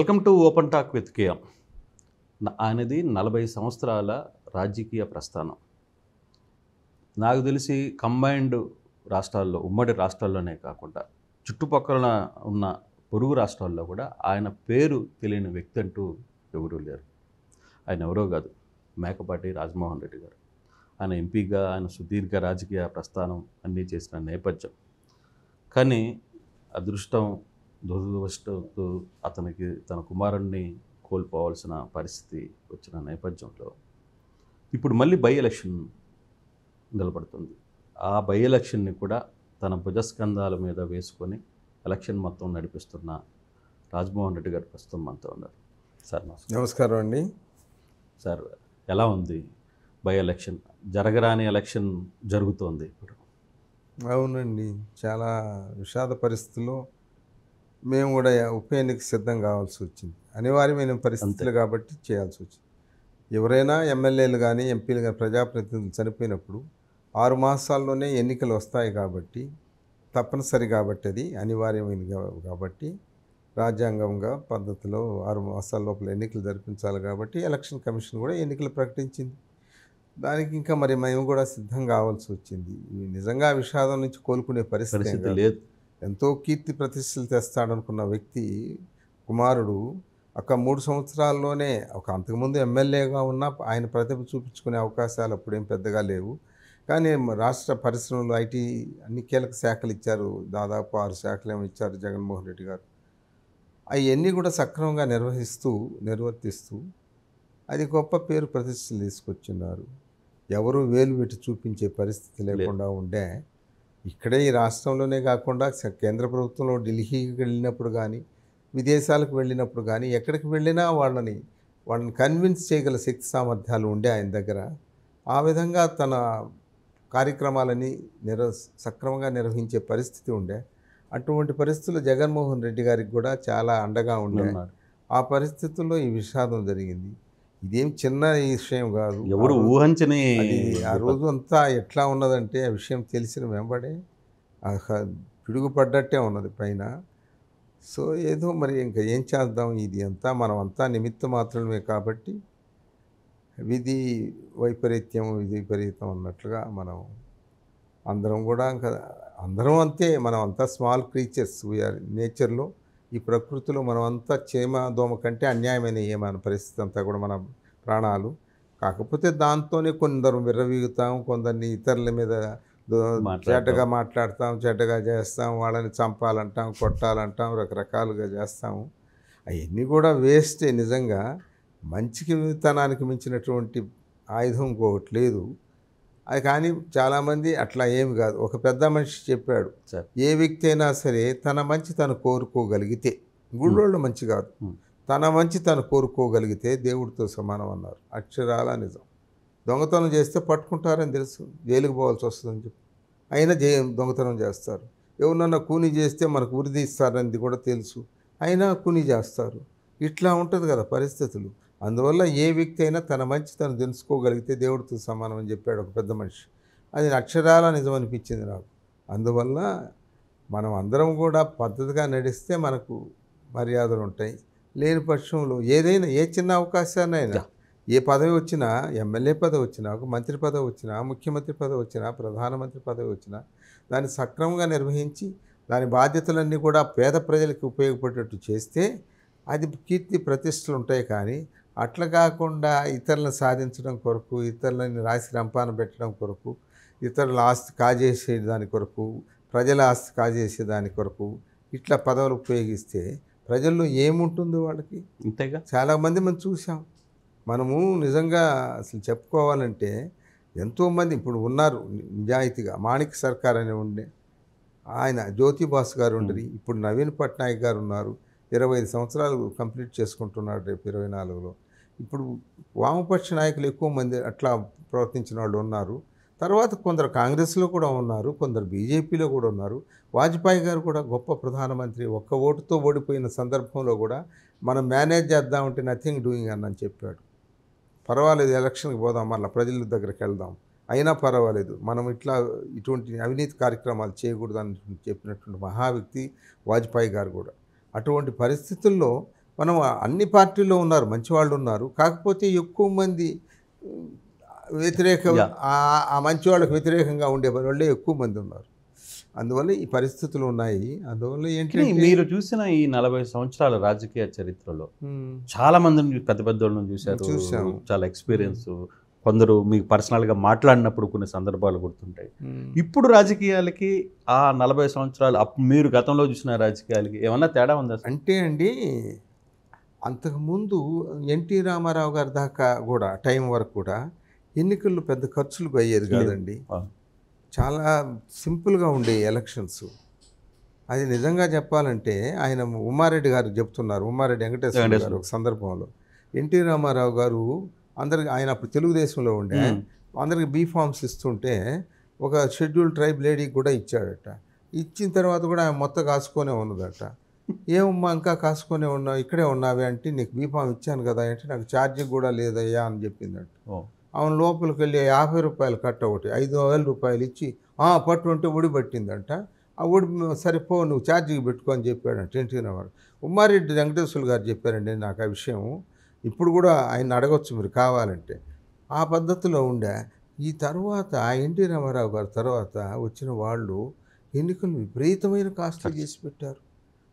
Welcome to open talk with కియా ఆయనది నలభై సంవత్సరాల రాజకీయ ప్రస్థానం నాకు తెలిసి కంబైన్డ్ రాష్ట్రాల్లో ఉమ్మడి రాష్ట్రాల్లోనే కాకుండా చుట్టుపక్కల ఉన్న పొరుగు రాష్ట్రాల్లో కూడా ఆయన పేరు తెలియని వ్యక్తి అంటూ ఎవరూ లేరు ఆయన ఎవరో కాదు మేకపాటి రాజమోహన్ రెడ్డి గారు ఆయన ఎంపీగా ఆయన సుదీర్ఘ రాజకీయ ప్రస్థానం అన్నీ చేసిన నేపథ్యం కానీ అదృష్టం దురదృష్టకు అతనికి తన కుమారుణ్ణి కోల్పోవాల్సిన పరిస్థితి వచ్చిన నేపథ్యంలో ఇప్పుడు మళ్ళీ బై ఎలక్షన్ నిలబడుతుంది ఆ బై ఎలక్షన్ని కూడా తన భుజస్కంధాల మీద వేసుకొని ఎలక్షన్ మొత్తం నడిపిస్తున్న రాజమోహన్ రెడ్డి గారు ప్రస్తుతం మనతో ఉన్నారు సార్ నమస్కారం అండి సార్ ఎలా ఉంది బై ఎలక్షన్ జరగరాని ఎలక్షన్ జరుగుతోంది ఇప్పుడు అవునండి చాలా విషాద పరిస్థితుల్లో మేము కూడా ఉప ఎన్నిక సిద్ధం కావాల్సి వచ్చింది అనివార్యమైన పరిస్థితులు కాబట్టి చేయాల్సి వచ్చింది ఎవరైనా ఎమ్మెల్యేలు కానీ ఎంపీలు కానీ ప్రజాప్రతినిధులు చనిపోయినప్పుడు ఆరు మాసాల్లోనే ఎన్నికలు వస్తాయి కాబట్టి తప్పనిసరి కాబట్టి అది అనివార్యమైన కాబట్టి రాజ్యాంగంగా పద్ధతిలో ఆరు మాసాల లోపల ఎన్నికలు జరిపించాలి కాబట్టి ఎలక్షన్ కమిషన్ కూడా ఎన్నికలు ప్రకటించింది దానికి ఇంకా మరి మేము కూడా సిద్ధం కావాల్సి వచ్చింది నిజంగా విషాదం నుంచి కోలుకునే పరిస్థితి లేదు ఎంతో కీర్తి ప్రతిష్టలు తెస్తాడనుకున్న వ్యక్తి కుమారుడు అక్క మూడు సంవత్సరాల్లోనే ఒక అంతకుముందు ఎమ్మెల్యేగా ఉన్న ఆయన ప్రతిభ చూపించుకునే అవకాశాలు అప్పుడేం పెద్దగా లేవు కానీ రాష్ట్ర పరిశ్రమలు ఐటీ అన్ని కీలక శాఖలు ఇచ్చారు దాదాపు ఆరు శాఖలు ఏమో ఇచ్చారు జగన్మోహన్ రెడ్డి గారు అవన్నీ కూడా సక్రమంగా నిర్వహిస్తూ నిర్వర్తిస్తూ అది గొప్ప పేరు ప్రతిష్టలు తీసుకొచ్చినారు ఎవరు వేలు పెట్టి చూపించే పరిస్థితి లేకుండా ఉండే ఇక్కడే ఈ రాష్ట్రంలోనే కాకుండా కేంద్ర ప్రభుత్వంలో ఢిల్లీకి వెళ్ళినప్పుడు కానీ విదేశాలకు వెళ్ళినప్పుడు కానీ ఎక్కడికి వెళ్ళినా వాళ్ళని వాళ్ళని కన్విన్స్ చేయగల శక్తి సామర్థ్యాలు ఉండే ఆయన దగ్గర ఆ విధంగా తన కార్యక్రమాలని నిర్వ సక్రమంగా నిర్వహించే పరిస్థితి ఉండే అటువంటి పరిస్థితులు జగన్మోహన్ రెడ్డి గారికి కూడా చాలా అండగా ఉండేవారు ఆ పరిస్థితుల్లో ఈ విషాదం జరిగింది ఇదేం చిన్న విషయం కాదు ఎవరు ఊహించని ఆ రోజు అంతా ఎట్లా ఉన్నదంటే ఆ విషయం తెలిసిన వెంబడే పిడుగుపడ్డట్టే ఉన్నది పైన సో ఏదో మరి ఇంకా ఏం చేద్దాం ఇది అంతా మనం అంతా నిమిత్త మాత్రమే కాబట్టి విధి వైపరీత్యం విధి విపరీతం అన్నట్లుగా మనం అందరం కూడా ఇంకా అందరం అంతే మనం అంతా స్మాల్ క్రీచర్స్ వీఆర్ నేచర్లో ఈ ప్రకృతిలో మనమంతా చేమ దోమ కంటే అన్యాయమైన ఏమైన పరిస్థితి అంతా కూడా మన ప్రాణాలు కాకపోతే దాంతోనే కొందరు విర్రవీగుతాం కొందరిని ఇతరుల మీద చెడ్డగా మాట్లాడతాం చెడ్డగా చేస్తాం వాళ్ళని చంపాలంటాం కొట్టాలంటాం రకరకాలుగా చేస్తాము అవన్నీ కూడా వేస్టే నిజంగా మంచికి తనానికి మించినటువంటి ఆయుధం ఇంకొకటి లేదు అది కానీ చాలామంది అట్లా ఏమి కాదు ఒక పెద్ద మనిషి చెప్పాడు ఏ వ్యక్తి అయినా సరే తన మంచి తను కోరుకోగలిగితే గుళ్ళోళ్ళు మంచి కాదు తన మంచి తను కోరుకోగలిగితే దేవుడితో సమానం అన్నారు అక్షరాల నిజం దొంగతనం చేస్తే పట్టుకుంటారని తెలుసు జైలుకు పోవాల్సి వస్తుందని చెప్పి అయినా జై దొంగతనం చేస్తారు ఎవరన్నా కూని చేస్తే మనకు ఉరిదీస్తారని కూడా తెలుసు అయినా కూని చేస్తారు ఇట్లా ఉంటుంది కదా పరిస్థితులు అందువల్ల ఏ వ్యక్తి అయినా తన మంచి తను తెలుసుకోగలిగితే దేవుడితో సమానం అని చెప్పాడు ఒక పెద్ద మనిషి అది అక్షరాల నిజం అనిపించింది నాకు అందువల్ల మనం అందరం కూడా పద్ధతిగా నడిస్తే మనకు మర్యాదలు ఉంటాయి లేని పక్షంలో ఏదైనా ఏ చిన్న అవకాశాన్నైనా ఏ పదవి వచ్చినా ఎమ్మెల్యే పదవి వచ్చినా ఒక మంత్రి పదవి వచ్చినా ముఖ్యమంత్రి పదవి వచ్చినా ప్రధానమంత్రి పదవి వచ్చినా దాన్ని సక్రమంగా నిర్వహించి దాని బాధ్యతలన్నీ కూడా పేద ప్రజలకు ఉపయోగపడేటట్టు చేస్తే అది కీర్తి ప్రతిష్టలు ఉంటాయి కానీ అట్లా కాకుండా ఇతరులను సాధించడం కొరకు ఇతరులని రాసి రంపాన పెట్టడం కొరకు ఇతరుల ఆస్తి కాజేసే దాని కొరకు ప్రజల ఆస్తి కాజేసే దాని కొరకు ఇట్లా పదవులు ఉపయోగిస్తే ప్రజల్లో ఏముంటుంది వాళ్ళకి అంతేగా చాలామంది మనం చూసాం మనము నిజంగా అసలు చెప్పుకోవాలంటే ఎంతోమంది ఇప్పుడు ఉన్నారు నిజాయితీగా మాణిక్య సర్కార్ అని ఉండే ఆయన జ్యోతిబాస్ గారు ఉండరు ఇప్పుడు నవీన్ పట్నాయక్ గారు ఉన్నారు ఇరవై ఐదు సంవత్సరాలు కంప్లీట్ చేసుకుంటున్నాడు రేపు ఇరవై నాలుగులో ఇప్పుడు వామపక్ష నాయకులు ఎక్కువ మంది అట్లా ప్రవర్తించిన వాళ్ళు ఉన్నారు తర్వాత కొందరు కాంగ్రెస్లో కూడా ఉన్నారు కొందరు బీజేపీలో కూడా ఉన్నారు వాజ్పేయి గారు కూడా గొప్ప ప్రధానమంత్రి ఒక్క ఓటుతో ఓడిపోయిన సందర్భంలో కూడా మనం మేనేజ్ చేద్దామంటే నథింగ్ డూయింగ్ అని చెప్పాడు పర్వాలేదు ఎలక్షన్కి పోదాం మళ్ళీ ప్రజల దగ్గరికి వెళ్దాం అయినా పర్వాలేదు మనం ఇట్లా ఇటువంటి అవినీతి కార్యక్రమాలు చేయకూడదని చెప్పినటువంటి మహావ్యక్తి వాజ్పేయి గారు కూడా అటువంటి పరిస్థితుల్లో మనం అన్ని పార్టీల్లో ఉన్నారు మంచి వాళ్ళు ఉన్నారు కాకపోతే ఎక్కువ మంది వ్యతిరేక ఆ మంచి వ్యతిరేకంగా ఉండే వాళ్ళే ఎక్కువ మంది ఉన్నారు అందువల్ల ఈ పరిస్థితులు ఉన్నాయి అందువల్ల ఏంటంటే మీరు చూసిన ఈ నలభై సంవత్సరాల రాజకీయ చరిత్రలో చాలా మందిని పెద్ద పెద్ద వాళ్ళని చూశారు చాలా ఎక్స్పీరియన్స్ కొందరు మీకు పర్సనల్గా మాట్లాడినప్పుడు కొన్ని సందర్భాలు గుర్తుంటాయి ఇప్పుడు రాజకీయాలకి ఆ నలభై సంవత్సరాలు మీరు గతంలో చూసిన రాజకీయాలకి ఏమన్నా తేడా ఉందా అంటే అండి అంతకుముందు ఎన్టీ రామారావు గారి దాకా కూడా టైం వరకు కూడా ఎన్నికల్లో పెద్ద ఖర్చులు అయ్యేది కాదండి చాలా సింపుల్గా ఉండే ఎలక్షన్స్ అది నిజంగా చెప్పాలంటే ఆయన ఉమారెడ్డి గారు చెప్తున్నారు ఉమారెడ్డి వెంకటేశ్వర గారు ఒక సందర్భంలో ఎన్టీ రామారావు గారు అందరికి ఆయన అప్పుడు తెలుగుదేశంలో ఉండే అందరికి బీ ఫార్మ్స్ ఇస్తుంటే ఒక షెడ్యూల్ ట్రైబ్ లేడీకి కూడా ఇచ్చాడట ఇచ్చిన తర్వాత కూడా ఆమె మొత్తం కాసుకొనే ఉన్నదట ఏమమ్మా ఇంకా కాసుకొనే ఉన్నావు ఇక్కడే ఉన్నావే అంటే నీకు బీఫామ్ ఇచ్చాను కదా అంటే నాకు ఛార్జింగ్ కూడా లేదయ్యా అని చెప్పిందట అవును లోపలికి వెళ్ళి యాభై రూపాయలు కట్ట ఒకటి ఐదు వేల రూపాయలు ఇచ్చి పట్టు ఉంటే పట్టిందంట ఆ ఉడి సరిపో నువ్వు ఛార్జీకి పెట్టుకో అని చెప్పాడంట ఇంటికి వాడు ఉమ్మారెడ్డి వెంకటేశ్వర గారు చెప్పారండి నాకు ఆ విషయం ఇప్పుడు కూడా ఆయన అడగవచ్చు మీరు కావాలంటే ఆ పద్ధతిలో ఉండే ఈ తర్వాత ఎన్టీ రామారావు గారి తర్వాత వచ్చిన వాళ్ళు ఎన్నికలు విపరీతమైన కాస్ట్ చేసి పెట్టారు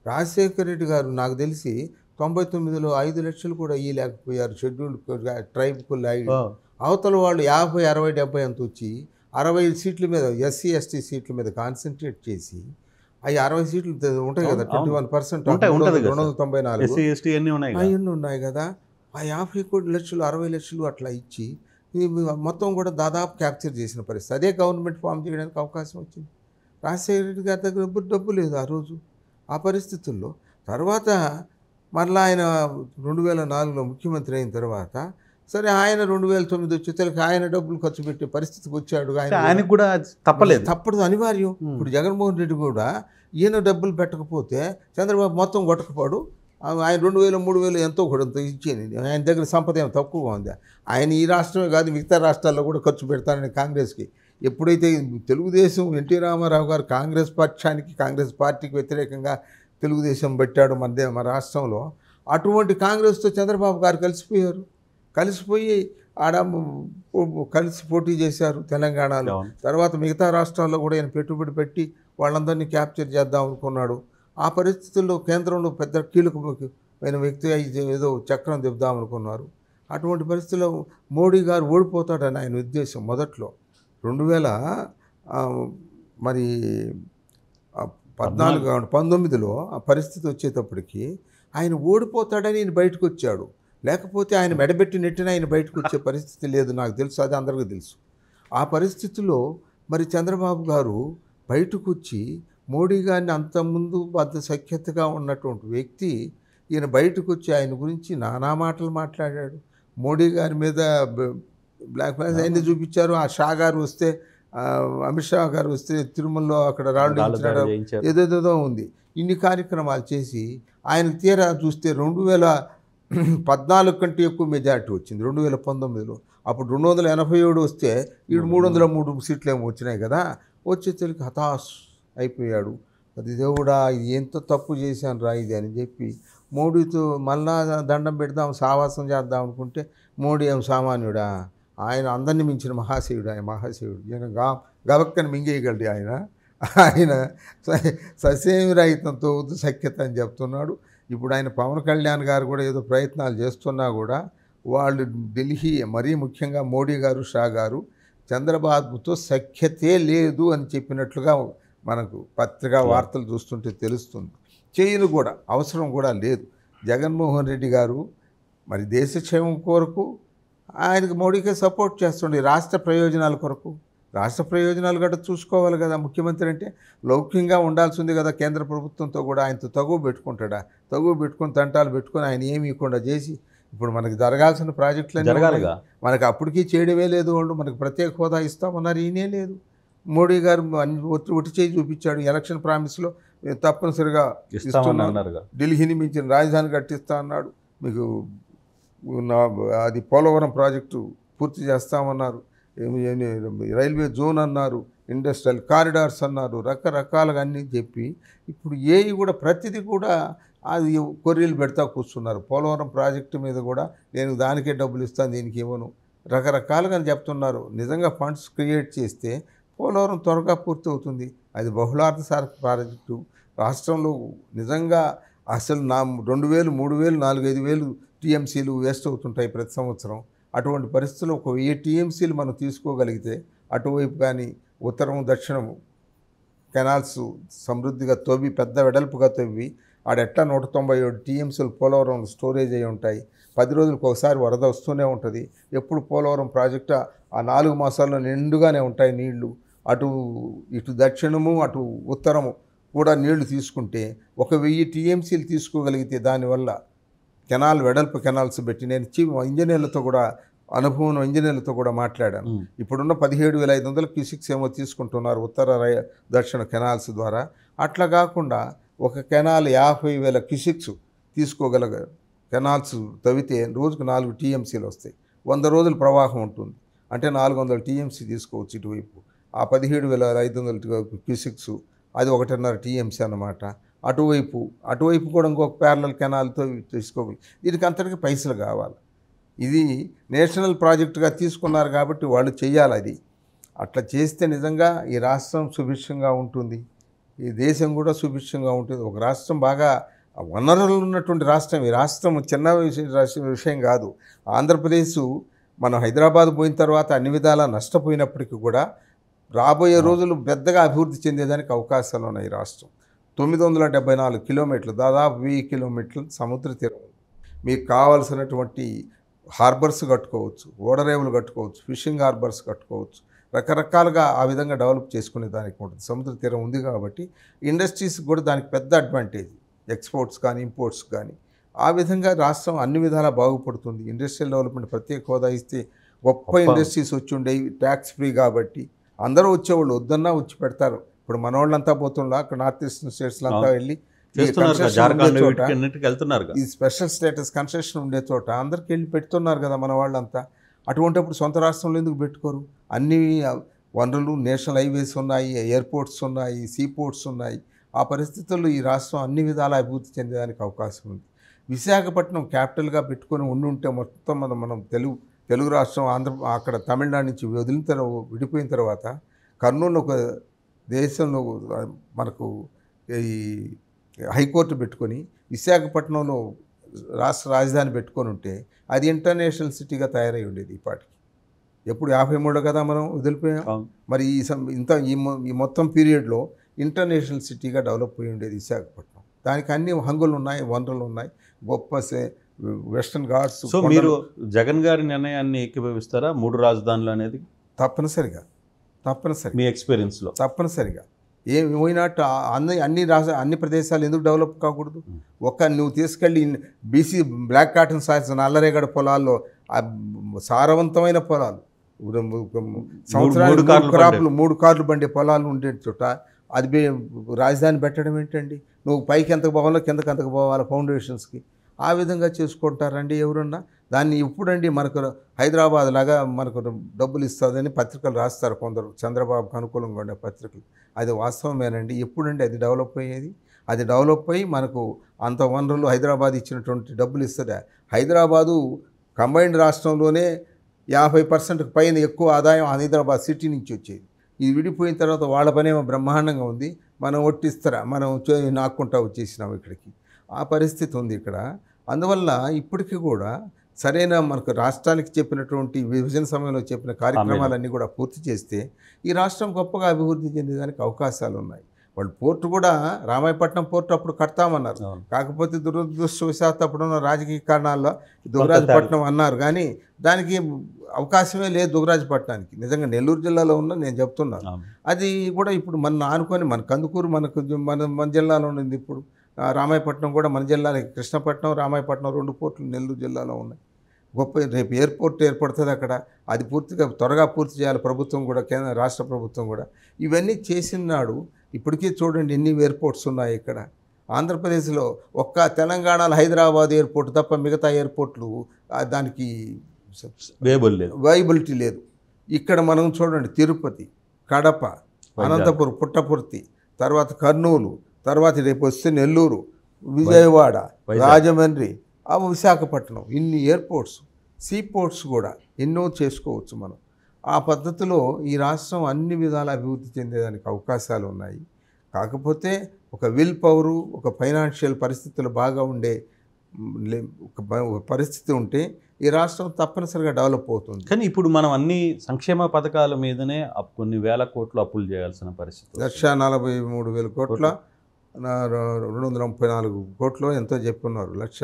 రాజశేఖర రెడ్డి గారు నాకు తెలిసి తొంభై తొమ్మిదిలో ఐదు లక్షలు కూడా ఇయ్యలేకపోయారు షెడ్యూల్ ట్రైబ్కు లైడ్ అవతల వాళ్ళు యాభై అరవై డెబ్బై అంత వచ్చి అరవై సీట్ల మీద ఎస్సీ ఎస్టీ సీట్ల మీద కాన్సన్ట్రేట్ చేసి అవి అరవై సీట్లు ఉంటాయి కదా ట్వంటీ వన్ పర్సెంట్ రెండు వందల తొంభై నాలుగు అవన్నీ ఉన్నాయి కదా ఆ యాభై కోటి లక్షలు అరవై లక్షలు అట్లా ఇచ్చి మొత్తం కూడా దాదాపు క్యాప్చర్ చేసిన పరిస్థితి అదే గవర్నమెంట్ ఫామ్ చేయడానికి అవకాశం వచ్చింది రాజశేఖర రెడ్డి గారి దగ్గర డబ్బు లేదు ఆ రోజు ఆ పరిస్థితుల్లో తర్వాత మరలా ఆయన రెండు వేల నాలుగులో ముఖ్యమంత్రి అయిన తర్వాత సరే ఆయన రెండు వేల తొమ్మిది వచ్చేసరికి ఆయన డబ్బులు ఖర్చు పెట్టే పరిస్థితికి వచ్చాడు ఆయన ఆయన కూడా తప్పలేదు తప్పదు అనివార్యం ఇప్పుడు జగన్మోహన్ రెడ్డి కూడా ఈయన డబ్బులు పెట్టకపోతే చంద్రబాబు మొత్తం కొట్టకపోడు ఆయన రెండు వేలు మూడు వేలు ఎంతో కూడా ఇచ్చేది ఆయన దగ్గర సంపద ఏమి తక్కువగా ఉంది ఆయన ఈ రాష్ట్రమే కాదు మిగతా రాష్ట్రాల్లో కూడా ఖర్చు పెడతానని కాంగ్రెస్కి ఎప్పుడైతే తెలుగుదేశం ఎన్టీ రామారావు గారు కాంగ్రెస్ పక్షానికి కాంగ్రెస్ పార్టీకి వ్యతిరేకంగా తెలుగుదేశం పెట్టాడు మన మన రాష్ట్రంలో అటువంటి కాంగ్రెస్తో చంద్రబాబు గారు కలిసిపోయారు కలిసిపోయి ఆడ కలిసి పోటీ చేశారు తెలంగాణలో తర్వాత మిగతా రాష్ట్రాల్లో కూడా ఆయన పెట్టుబడి పెట్టి వాళ్ళందరినీ క్యాప్చర్ చేద్దాం అనుకున్నాడు ఆ పరిస్థితుల్లో కేంద్రంలో పెద్ద కీలకమైన వ్యక్తి ఏదో చక్రం చెబుదామనుకున్నారు అటువంటి పరిస్థితుల్లో మోడీ గారు ఓడిపోతాడని ఆయన ఉద్దేశం మొదట్లో రెండు వేల మరి పద్నాలుగు పంతొమ్మిదిలో ఆ పరిస్థితి వచ్చేటప్పటికి ఆయన ఓడిపోతాడని ఈయన బయటకు వచ్చాడు లేకపోతే ఆయన మెడబెట్టి నెట్టిన ఆయన బయటకు వచ్చే పరిస్థితి లేదు నాకు తెలుసు అది అందరికీ తెలుసు ఆ పరిస్థితిలో మరి చంద్రబాబు గారు బయటకు వచ్చి మోడీ గారిని అంతకుముందు బద్ద సఖ్యతగా ఉన్నటువంటి వ్యక్తి ఈయన బయటకు వచ్చి ఆయన గురించి నానా మాటలు మాట్లాడాడు మోడీ గారి మీద బ్లాక్ మ్యాన్స్ అయింది చూపించారు ఆ షా గారు వస్తే అమిత్ షా గారు వస్తే తిరుమలలో అక్కడ రాళ్ళు ఏదేదేదో ఉంది ఇన్ని కార్యక్రమాలు చేసి ఆయన తీరా చూస్తే రెండు వేల పద్నాలుగు కంటే ఎక్కువ మెజారిటీ వచ్చింది రెండు వేల పంతొమ్మిదిలో అప్పుడు రెండు వందల ఎనభై ఏడు వస్తే ఈడు మూడు వందల మూడు సీట్లు ఏమో వచ్చినాయి కదా వచ్చేసరికి హతాశ అయిపోయాడు అది దేవుడా ఇది ఎంత తప్పు చేశాను రా ఇది అని చెప్పి మోడీతో మళ్ళా దండం పెడదాం సావాసం చేద్దాం అనుకుంటే మోడీ ఏం సామాన్యుడా ఆయన అందరిని మించిన మహాశివుడు ఆయన మహాశివుడు నేను గా గవక్కని మింగేయగలడు ఆయన ఆయన ససేమి రహితంతో సఖ్యత అని చెప్తున్నాడు ఇప్పుడు ఆయన పవన్ కళ్యాణ్ గారు కూడా ఏదో ప్రయత్నాలు చేస్తున్నా కూడా వాళ్ళు ఢిల్లీ మరీ ముఖ్యంగా మోడీ గారు షా గారు చంద్రబాబుతో సఖ్యతే లేదు అని చెప్పినట్లుగా మనకు పత్రికా వార్తలు చూస్తుంటే తెలుస్తుంది చేయను కూడా అవసరం కూడా లేదు జగన్మోహన్ రెడ్డి గారు మరి దేశక్షేమం కొరకు ఆయనకు మోడీకే సపోర్ట్ చేస్తుండే రాష్ట్ర ప్రయోజనాల కొరకు రాష్ట్ర ప్రయోజనాలు కూడా చూసుకోవాలి కదా ముఖ్యమంత్రి అంటే ఉండాల్సి ఉండాల్సింది కదా కేంద్ర ప్రభుత్వంతో కూడా ఆయనతో తగువ పెట్టుకుంటాడా తగువ పెట్టుకుని తంటాలు పెట్టుకుని ఆయన ఏమి ఇవ్వకుండా చేసి ఇప్పుడు మనకి జరగాల్సిన ప్రాజెక్టులు మనకి అప్పటికీ చేయడమే లేదు వాళ్ళు మనకు ప్రత్యేక హోదా ఇస్తామన్నారు ఈయనే లేదు మోడీ గారు ఒత్తి ఒత్తి చేయి చూపించాడు ఎలక్షన్ ప్రామిస్లో తప్పనిసరిగా ఇస్తున్నారు ఢిల్లీని మించిన రాజధాని కట్టిస్తా అన్నాడు మీకు నా అది పోలవరం ప్రాజెక్టు పూర్తి చేస్తామన్నారు రైల్వే జోన్ అన్నారు ఇండస్ట్రియల్ కారిడార్స్ అన్నారు రకరకాలుగా అన్నీ చెప్పి ఇప్పుడు ఏవి కూడా ప్రతిదీ కూడా అది కొర్రీలు పెడతా కూర్చున్నారు పోలవరం ప్రాజెక్టు మీద కూడా నేను దానికే డబ్బులు ఇస్తాను దీనికి ఇవ్వను రకరకాలుగా చెప్తున్నారు నిజంగా ఫండ్స్ క్రియేట్ చేస్తే పోలవరం త్వరగా పూర్తి అవుతుంది అది బహుళార్థ సారక ప్రాజెక్టు రాష్ట్రంలో నిజంగా అసలు నా రెండు వేలు మూడు వేలు నాలుగైదు వేలు టీఎంసీలు వేస్ట్ అవుతుంటాయి ప్రతి సంవత్సరం అటువంటి పరిస్థితుల్లో ఒక వెయ్యి టీఎంసీలు మనం తీసుకోగలిగితే అటువైపు కానీ ఉత్తరం దక్షిణము కెనాల్స్ సమృద్ధిగా తవ్వి పెద్ద వెడల్పుగా తవ్వి ఆడెట్లా నూట తొంభై ఏడు టీఎంసీలు పోలవరం స్టోరేజ్ అయి ఉంటాయి పది రోజులకు ఒకసారి వరద వస్తూనే ఉంటుంది ఎప్పుడు పోలవరం ప్రాజెక్టు ఆ నాలుగు మాసాల్లో నిండుగానే ఉంటాయి నీళ్లు అటు ఇటు దక్షిణము అటు ఉత్తరము కూడా నీళ్లు తీసుకుంటే ఒక వెయ్యి టీఎంసీలు తీసుకోగలిగితే దానివల్ల కెనాల్ వెడల్పు కెనాల్స్ పెట్టి నేను చీఫ్ ఇంజనీర్లతో కూడా అనుభవం ఇంజనీర్లతో కూడా మాట్లాడాను ఇప్పుడున్న పదిహేడు వేల ఐదు వందల క్యూసిక్స్ ఏమో తీసుకుంటున్నారు ఉత్తర దక్షిణ కెనాల్స్ ద్వారా అట్లా కాకుండా ఒక కెనాల్ యాభై వేల క్యూసిక్స్ తీసుకోగల కెనాల్స్ తవ్వితే రోజుకు నాలుగు టీఎంసీలు వస్తాయి వంద రోజుల ప్రవాహం ఉంటుంది అంటే నాలుగు వందల టీఎంసీ తీసుకోవచ్చు ఇటువైపు ఆ పదిహేడు వేల ఐదు వందల క్యూసిక్స్ అది ఒకటిన్నర టీఎంసీ అనమాట అటువైపు అటువైపు కూడా ఇంకొక ప్యారల కెనాల్తో తీసుకోగలి దీనికి అంతటికి పైసలు కావాలి ఇది నేషనల్ ప్రాజెక్టుగా తీసుకున్నారు కాబట్టి వాళ్ళు చేయాలి అది అట్లా చేస్తే నిజంగా ఈ రాష్ట్రం సుభిక్షంగా ఉంటుంది ఈ దేశం కూడా సుభిక్షంగా ఉంటుంది ఒక రాష్ట్రం బాగా వనరులు ఉన్నటువంటి రాష్ట్రం ఈ రాష్ట్రం చిన్న విషయం కాదు ఆంధ్రప్రదేశ్ మనం హైదరాబాద్ పోయిన తర్వాత అన్ని విధాలా నష్టపోయినప్పటికీ కూడా రాబోయే రోజులు పెద్దగా అభివృద్ధి చెందేదానికి అవకాశాలు ఉన్నాయి రాష్ట్రం తొమ్మిది వందల డెబ్బై నాలుగు కిలోమీటర్లు దాదాపు వెయ్యి కిలోమీటర్లు సముద్ర తీరం మీకు కావలసినటువంటి హార్బర్స్ కట్టుకోవచ్చు ఓడరేవులు కట్టుకోవచ్చు ఫిషింగ్ హార్బర్స్ కట్టుకోవచ్చు రకరకాలుగా ఆ విధంగా డెవలప్ చేసుకునే దానికి ఉంటుంది సముద్ర తీరం ఉంది కాబట్టి ఇండస్ట్రీస్ కూడా దానికి పెద్ద అడ్వాంటేజ్ ఎక్స్పోర్ట్స్ కానీ ఇంపోర్ట్స్ కానీ ఆ విధంగా రాష్ట్రం అన్ని విధాలా బాగుపడుతుంది ఇండస్ట్రియల్ డెవలప్మెంట్ ప్రత్యేక హోదా ఇస్తే గొప్ప ఇండస్ట్రీస్ వచ్చి ఉండేవి ట్యాక్స్ ఫ్రీ కాబట్టి అందరూ వచ్చేవాళ్ళు వద్దన్నా వచ్చి పెడతారు ఇప్పుడు మనోళ్ళంతా పోతుండ్రు అక్కడ నార్త్ ఈస్టర్న్ స్టేట్స్లో అంతా వెళ్ళి ఈ స్పెషల్ స్టేటస్ కన్సెషన్ ఉండే చోట అందరికి వెళ్ళి పెడుతున్నారు కదా మన వాళ్ళంతా అప్పుడు సొంత రాష్ట్రంలో ఎందుకు పెట్టుకోరు అన్ని వనరులు నేషనల్ హైవేస్ ఉన్నాయి ఎయిర్పోర్ట్స్ ఉన్నాయి సీ పోర్ట్స్ ఉన్నాయి ఆ పరిస్థితుల్లో ఈ రాష్ట్రం అన్ని విధాల అభివృద్ధి చెందేదానికి అవకాశం ఉంది విశాఖపట్నం క్యాపిటల్గా పెట్టుకొని ఉండి ఉంటే మొత్తం మనం మనం తెలుగు తెలుగు రాష్ట్రం ఆంధ్ర అక్కడ తమిళనాడు నుంచి వదిలిన తర్వాత విడిపోయిన తర్వాత కర్నూలు ఒక దేశంలో మనకు ఈ హైకోర్టు పెట్టుకొని విశాఖపట్నంలో రాష్ట్ర రాజధాని పెట్టుకొని ఉంటే అది ఇంటర్నేషనల్ సిటీగా తయారై ఉండేది ఈ పాటికి ఎప్పుడు యాభై మూడు కదా మనం వదిలిపోయాం మరి ఈ ఇంత ఈ మొత్తం పీరియడ్లో ఇంటర్నేషనల్ సిటీగా డెవలప్ అయి ఉండేది విశాఖపట్నం దానికి అన్ని హంగులు ఉన్నాయి వనరులు ఉన్నాయి గొప్ప వెస్టర్న్ ఘాట్స్ సో మీరు జగన్ గారి నిర్ణయాన్ని ఏకీభవిస్తారా మూడు రాజధానులు అనేది తప్పనిసరిగా తప్పనిసరి మీ ఎక్స్పీరియన్స్లో తప్పనిసరిగా ఏ పోయినట్టు అన్ని అన్ని రాష్ట్ర అన్ని ప్రదేశాలు ఎందుకు డెవలప్ కాకూడదు ఒక్క నువ్వు తీసుకెళ్ళి బీసీ బ్లాక్ కాటన్ సాయిల్స్ నల్లరేగడ పొలాల్లో సారవంతమైన పొలాలు సంవత్సరాలు క్రాప్లు మూడు కార్లు బండి పొలాలు ఉండే చోట అది రాజధాని పెట్టడం ఏంటండి నువ్వు పైకి ఎంతకు పోవాలో కిందకి ఎంతకు పోవాలో ఫౌండేషన్స్కి ఆ విధంగా చేసుకుంటారండి ఎవరన్నా దాన్ని ఇప్పుడండి మనకు హైదరాబాద్ లాగా మనకు డబ్బులు ఇస్తుందని పత్రికలు రాస్తారు కొందరు చంద్రబాబుకు అనుకూలంగా ఉండే పత్రికలు అది వాస్తవమేనండి ఎప్పుడండి అది డెవలప్ అయ్యేది అది డెవలప్ అయ్యి మనకు అంత వనరులు హైదరాబాద్ ఇచ్చినటువంటి డబ్బులు ఇస్తుందా హైదరాబాదు కంబైండ్ రాష్ట్రంలోనే యాభై పర్సెంట్కి పైన ఎక్కువ ఆదాయం హైదరాబాద్ సిటీ నుంచి వచ్చేది ఇది విడిపోయిన తర్వాత వాళ్ళ పనేమో బ్రహ్మాండంగా ఉంది మనం ఒట్టిస్తారా మనం నాక్కుంటా వచ్చేసినాం ఇక్కడికి ఆ పరిస్థితి ఉంది ఇక్కడ అందువల్ల ఇప్పటికీ కూడా సరైన మనకు రాష్ట్రానికి చెప్పినటువంటి విభజన సమయంలో చెప్పిన కార్యక్రమాలన్నీ కూడా పూర్తి చేస్తే ఈ రాష్ట్రం గొప్పగా అభివృద్ధి చెందేదానికి అవకాశాలు ఉన్నాయి వాళ్ళు పోర్టు కూడా రామాయపట్నం పోర్టు అప్పుడు కడతామన్నారు కాకపోతే దురదృష్టవశాత్తు అప్పుడున్న రాజకీయ కారణాల్లో దుగరాజపట్నం అన్నారు కానీ దానికి అవకాశమే లేదు దుగరాజపట్నానికి నిజంగా నెల్లూరు జిల్లాలో ఉన్న నేను చెప్తున్నాను అది కూడా ఇప్పుడు మన ఆనుకొని మన కందుకూరు మనకు మన మన జిల్లాలో ఉన్నది ఇప్పుడు రామాయపట్నం కూడా మన జిల్లాలో కృష్ణపట్నం రామాయపట్నం రెండు పోర్టులు నెల్లూరు జిల్లాలో ఉన్నాయి గొప్ప రేపు ఎయిర్పోర్ట్ ఏర్పడుతుంది అక్కడ అది పూర్తిగా త్వరగా పూర్తి చేయాలి ప్రభుత్వం కూడా కేంద్ర రాష్ట్ర ప్రభుత్వం కూడా ఇవన్నీ చేసినాడు ఇప్పటికీ చూడండి ఎన్ని ఎయిర్పోర్ట్స్ ఉన్నాయి ఇక్కడ ఆంధ్రప్రదేశ్లో ఒక్క తెలంగాణలో హైదరాబాద్ ఎయిర్పోర్ట్ తప్ప మిగతా ఎయిర్పోర్ట్లు దానికి వేయబుల్ లేదు వయబిలిటీ లేదు ఇక్కడ మనం చూడండి తిరుపతి కడప అనంతపురం పుట్టపూర్తి తర్వాత కర్నూలు తర్వాత రేపు వస్తే నెల్లూరు విజయవాడ రాజమండ్రి విశాఖపట్నం ఇన్ని ఎయిర్పోర్ట్స్ సీ పోర్ట్స్ కూడా ఎన్నో చేసుకోవచ్చు మనం ఆ పద్ధతిలో ఈ రాష్ట్రం అన్ని విధాల అభివృద్ధి చెందేదానికి అవకాశాలు ఉన్నాయి కాకపోతే ఒక విల్ పవరు ఒక ఫైనాన్షియల్ పరిస్థితులు బాగా ఉండే ఒక పరిస్థితి ఉంటే ఈ రాష్ట్రం తప్పనిసరిగా డెవలప్ అవుతుంది కానీ ఇప్పుడు మనం అన్ని సంక్షేమ పథకాల మీదనే కొన్ని వేల కోట్లు అప్పులు చేయాల్సిన పరిస్థితి లక్ష నలభై మూడు వేల కోట్ల రెండు వందల ముప్పై నాలుగు కోట్లు ఎంతో చెప్పున్నారు లక్ష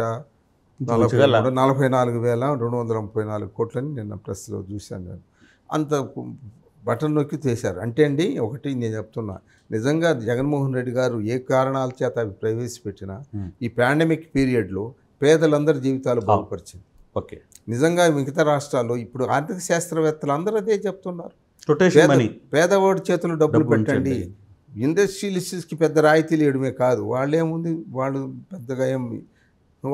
నలభై నలభై నాలుగు వేల రెండు వందల ముప్పై నాలుగు కోట్లని నిన్న ప్రెస్లో చూశాను నేను అంత బటన్ నొక్కి తీశారు అంటే అండి ఒకటి నేను చెప్తున్నా నిజంగా జగన్మోహన్ రెడ్డి గారు ఏ కారణాల చేత అవి ప్రవేశపెట్టినా ఈ పాండమిక్ పీరియడ్లో పేదలందరి జీవితాలు బాగుపరిచింది ఓకే నిజంగా మిగతా రాష్ట్రాల్లో ఇప్పుడు ఆర్థిక శాస్త్రవేత్తలు అందరూ అదే చెప్తున్నారు పేదవాడి చేతులు డబ్బులు పెట్టండి ఇండస్ట్రియలిస్ట్కి పెద్ద రాయితీ లేయడమే కాదు వాళ్ళు ఏముంది వాళ్ళు పెద్దగా ఏం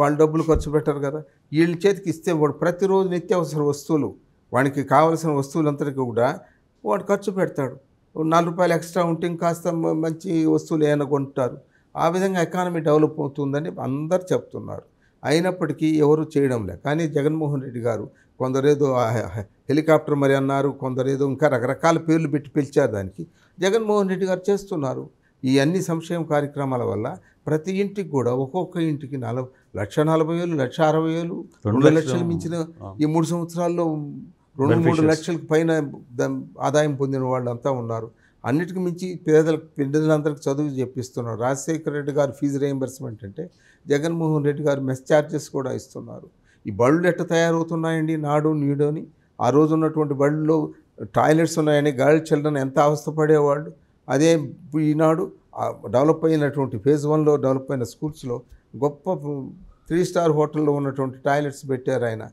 వాళ్ళు డబ్బులు ఖర్చు పెట్టరు కదా వీళ్ళ చేతికి ఇస్తే వాడు ప్రతిరోజు నిత్యావసర వస్తువులు వానికి కావలసిన వస్తువులంతటికీ కూడా వాడు ఖర్చు పెడతాడు నాలుగు రూపాయలు ఎక్స్ట్రా ఉంటే ఇంకాస్త మంచి వస్తువులు ఏమైనా కొంటారు ఆ విధంగా ఎకానమీ డెవలప్ అవుతుందని అందరు చెప్తున్నారు అయినప్పటికీ ఎవరు చేయడం లేదు కానీ జగన్మోహన్ రెడ్డి గారు కొందరేదో హెలికాప్టర్ మరి అన్నారు కొందరేదో ఇంకా రకరకాల పేర్లు పెట్టి పిలిచారు దానికి జగన్మోహన్ రెడ్డి గారు చేస్తున్నారు ఈ అన్ని సంక్షేమ కార్యక్రమాల వల్ల ప్రతి ఇంటికి కూడా ఒక్కొక్క ఇంటికి నలభై లక్ష నలభై వేలు లక్ష అరవై వేలు రెండు లక్షలు మించిన ఈ మూడు సంవత్సరాల్లో రెండు మూడు లక్షలకు పైన ఆదాయం పొందిన వాళ్ళంతా ఉన్నారు అన్నిటికి మించి పేదలకు పిల్లలందరికీ చదువు చెప్పిస్తున్నారు రాజశేఖర రెడ్డి గారు ఫీజు రీయింబర్స్మెంట్ అంటే జగన్మోహన్ రెడ్డి గారు మెస్ ఛార్జెస్ కూడా ఇస్తున్నారు ఈ బళ్ళు ఎట్ట తయారవుతున్నాయండి నాడు నీడు అని ఆ రోజు ఉన్నటువంటి బళ్ళలో టాయిలెట్స్ ఉన్నాయని గాలి చిల్డ్రన్ ఎంత అవస్థపడేవాళ్ళు అదే ఈనాడు డెవలప్ అయినటువంటి ఫేజ్ వన్లో డెవలప్ అయిన స్కూల్స్లో గొప్ప త్రీ స్టార్ హోటల్లో ఉన్నటువంటి టాయిలెట్స్ పెట్టారు ఆయన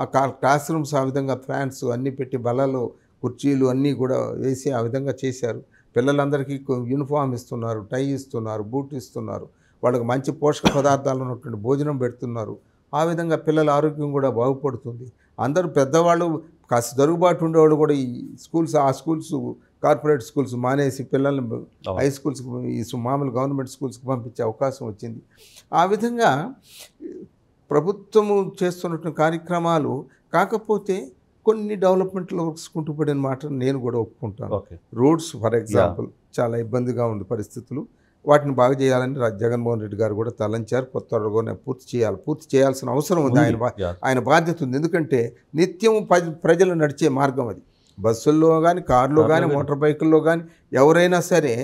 ఆ క్లాస్ రూమ్స్ ఆ విధంగా ఫ్యాన్స్ అన్నీ పెట్టి బలలో కుర్చీలు అన్నీ కూడా వేసి ఆ విధంగా చేశారు పిల్లలందరికీ యూనిఫామ్ ఇస్తున్నారు టై ఇస్తున్నారు బూట్ ఇస్తున్నారు వాళ్ళకి మంచి పోషక పదార్థాలు ఉన్నటువంటి భోజనం పెడుతున్నారు ఆ విధంగా పిల్లల ఆరోగ్యం కూడా బాగుపడుతుంది అందరూ పెద్దవాళ్ళు కాస్త జరుగుబాటు ఉండేవాళ్ళు కూడా ఈ స్కూల్స్ ఆ స్కూల్స్ కార్పొరేట్ స్కూల్స్ మానేసి పిల్లల్ని హై స్కూల్స్కి ఈ మామూలు గవర్నమెంట్ స్కూల్స్కి పంపించే అవకాశం వచ్చింది ఆ విధంగా ప్రభుత్వము చేస్తున్నటువంటి కార్యక్రమాలు కాకపోతే కొన్ని డెవలప్మెంట్లు వర్క్స్ కుంటుపడిన మాట నేను కూడా ఒప్పుకుంటాను రోడ్స్ ఫర్ ఎగ్జాంపుల్ చాలా ఇబ్బందిగా ఉంది పరిస్థితులు వాటిని బాగు చేయాలని జగన్మోహన్ రెడ్డి గారు కూడా తలంచారు కొత్త పూర్తి చేయాలి పూర్తి చేయాల్సిన అవసరం ఉంది ఆయన ఆయన బాధ్యత ఉంది ఎందుకంటే నిత్యం ప్రజలు నడిచే మార్గం అది బస్సుల్లో కానీ కార్లో కానీ మోటార్ బైకుల్లో కానీ ఎవరైనా సరే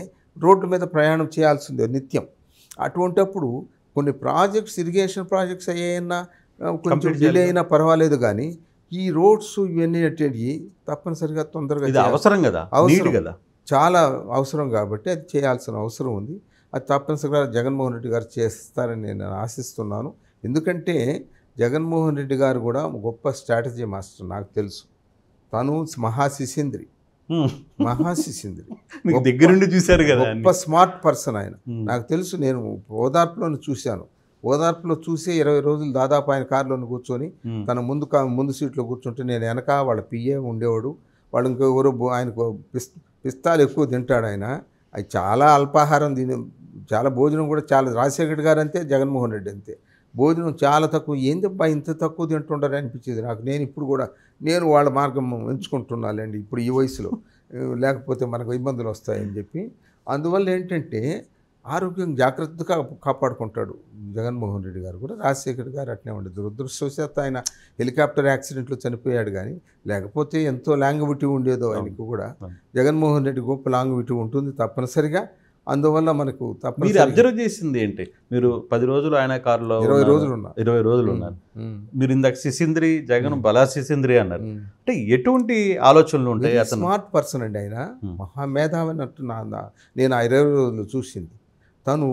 రోడ్డు మీద ప్రయాణం చేయాల్సిందే నిత్యం అటువంటప్పుడు కొన్ని ప్రాజెక్ట్స్ ఇరిగేషన్ ప్రాజెక్ట్స్ అయ్యాయన్నా కొంచెం డిలే అయినా పర్వాలేదు కానీ ఈ రోడ్స్ ఇవన్నీ తప్పనిసరిగా తొందరగా అవసరం కదా అవసరం కదా చాలా అవసరం కాబట్టి అది చేయాల్సిన అవసరం ఉంది అది తప్పనిసరిగా జగన్మోహన్ రెడ్డి గారు చేస్తారని నేను ఆశిస్తున్నాను ఎందుకంటే జగన్మోహన్ రెడ్డి గారు కూడా గొప్ప స్ట్రాటజీ మాస్టర్ నాకు తెలుసు తను మహాశిషింద్రి మహాశిషింద్రి మీకు దగ్గరుండి చూశారు కదా గొప్ప స్మార్ట్ పర్సన్ ఆయన నాకు తెలుసు నేను ఓదార్పులోనే చూశాను ఓదార్పులో చూసి ఇరవై రోజులు దాదాపు ఆయన కారులోని కూర్చొని తన ముందు ముందు సీట్లో కూర్చుంటే నేను వెనక వాళ్ళ పిఏ ఉండేవాడు వాళ్ళు ఇంకెవరు ఆయనకు పిస్తాలు ఎక్కువ తింటాడు ఆయన అది చాలా అల్పాహారం తిని చాలా భోజనం కూడా చాలా రాజశేఖర్ గారు అంతే జగన్మోహన్ రెడ్డి అంతే భోజనం చాలా తక్కువ ఏందబ్బా ఇంత తక్కువ తింటుంటారు అనిపించేది నాకు నేను ఇప్పుడు కూడా నేను వాళ్ళ మార్గం ఎంచుకుంటున్నానులేండి ఇప్పుడు ఈ వయసులో లేకపోతే మనకు ఇబ్బందులు వస్తాయని చెప్పి అందువల్ల ఏంటంటే ఆరోగ్యం జాగ్రత్తగా కాపాడుకుంటాడు జగన్మోహన్ రెడ్డి గారు కూడా రాజశేఖర్ గారు అట్నే ఉండే దురదృష్టవశాత్తు ఆయన హెలికాప్టర్ యాక్సిడెంట్లో చనిపోయాడు కానీ లేకపోతే ఎంతో లాంగ్విటీ ఉండేదో ఆయనకు కూడా జగన్మోహన్ రెడ్డి గొప్ప లాంగ్విటీ ఉంటుంది తప్పనిసరిగా అందువల్ల మనకు మీరు అబ్జర్వ్ చేసింది ఏంటి మీరు పది రోజులు ఆయన కారులో ఇరవై రోజులు ఉన్నారు ఇరవై రోజులు ఉన్నారు మీరు ఇందాక శిశింద్రి జగన్ బలా శిశింద్రి అన్నారు అంటే ఎటువంటి ఆలోచనలు ఉంటాయి స్మార్ట్ పర్సన్ అండి ఆయన మహామేధావి అన్నట్టు నా నేను ఆ ఇరవై రోజులు చూసింది తను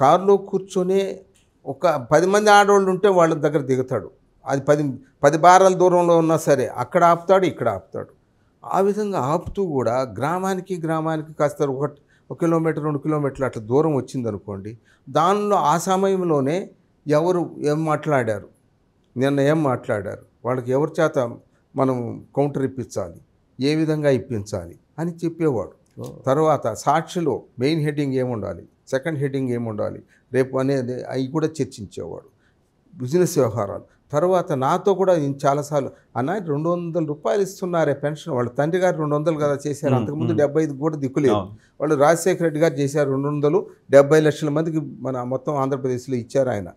కారులో కూర్చొనే ఒక పది మంది ఆడవాళ్ళు ఉంటే వాళ్ళ దగ్గర దిగుతాడు అది పది పది బారాల దూరంలో ఉన్నా సరే అక్కడ ఆపుతాడు ఇక్కడ ఆపుతాడు ఆ విధంగా ఆపుతూ కూడా గ్రామానికి గ్రామానికి కాస్త ఒక ఒక కిలోమీటర్ రెండు కిలోమీటర్లు అట్లా దూరం వచ్చిందనుకోండి దానిలో ఆ సమయంలోనే ఎవరు ఏం మాట్లాడారు నిన్న ఏం మాట్లాడారు వాళ్ళకి ఎవరి చేత మనం కౌంటర్ ఇప్పించాలి ఏ విధంగా ఇప్పించాలి అని చెప్పేవాడు తర్వాత సాక్షిలో మెయిన్ హెడ్డింగ్ ఏముండాలి సెకండ్ హెడ్డింగ్ ఏముండాలి రేపు అనేది అవి కూడా చర్చించేవాడు బిజినెస్ వ్యవహారాలు తర్వాత నాతో కూడా నేను చాలాసార్లు అన్న రెండు వందల రూపాయలు ఇస్తున్నారే పెన్షన్ వాళ్ళ తండ్రి గారు రెండు వందలు కదా చేశారు అంతకుముందు డెబ్బై ఐదు కూడా దిక్కులేదు వాళ్ళు రాజశేఖర రెడ్డి గారు చేశారు రెండు వందలు డెబ్బై లక్షల మందికి మన మొత్తం ఆంధ్రప్రదేశ్లో ఇచ్చారు ఆయన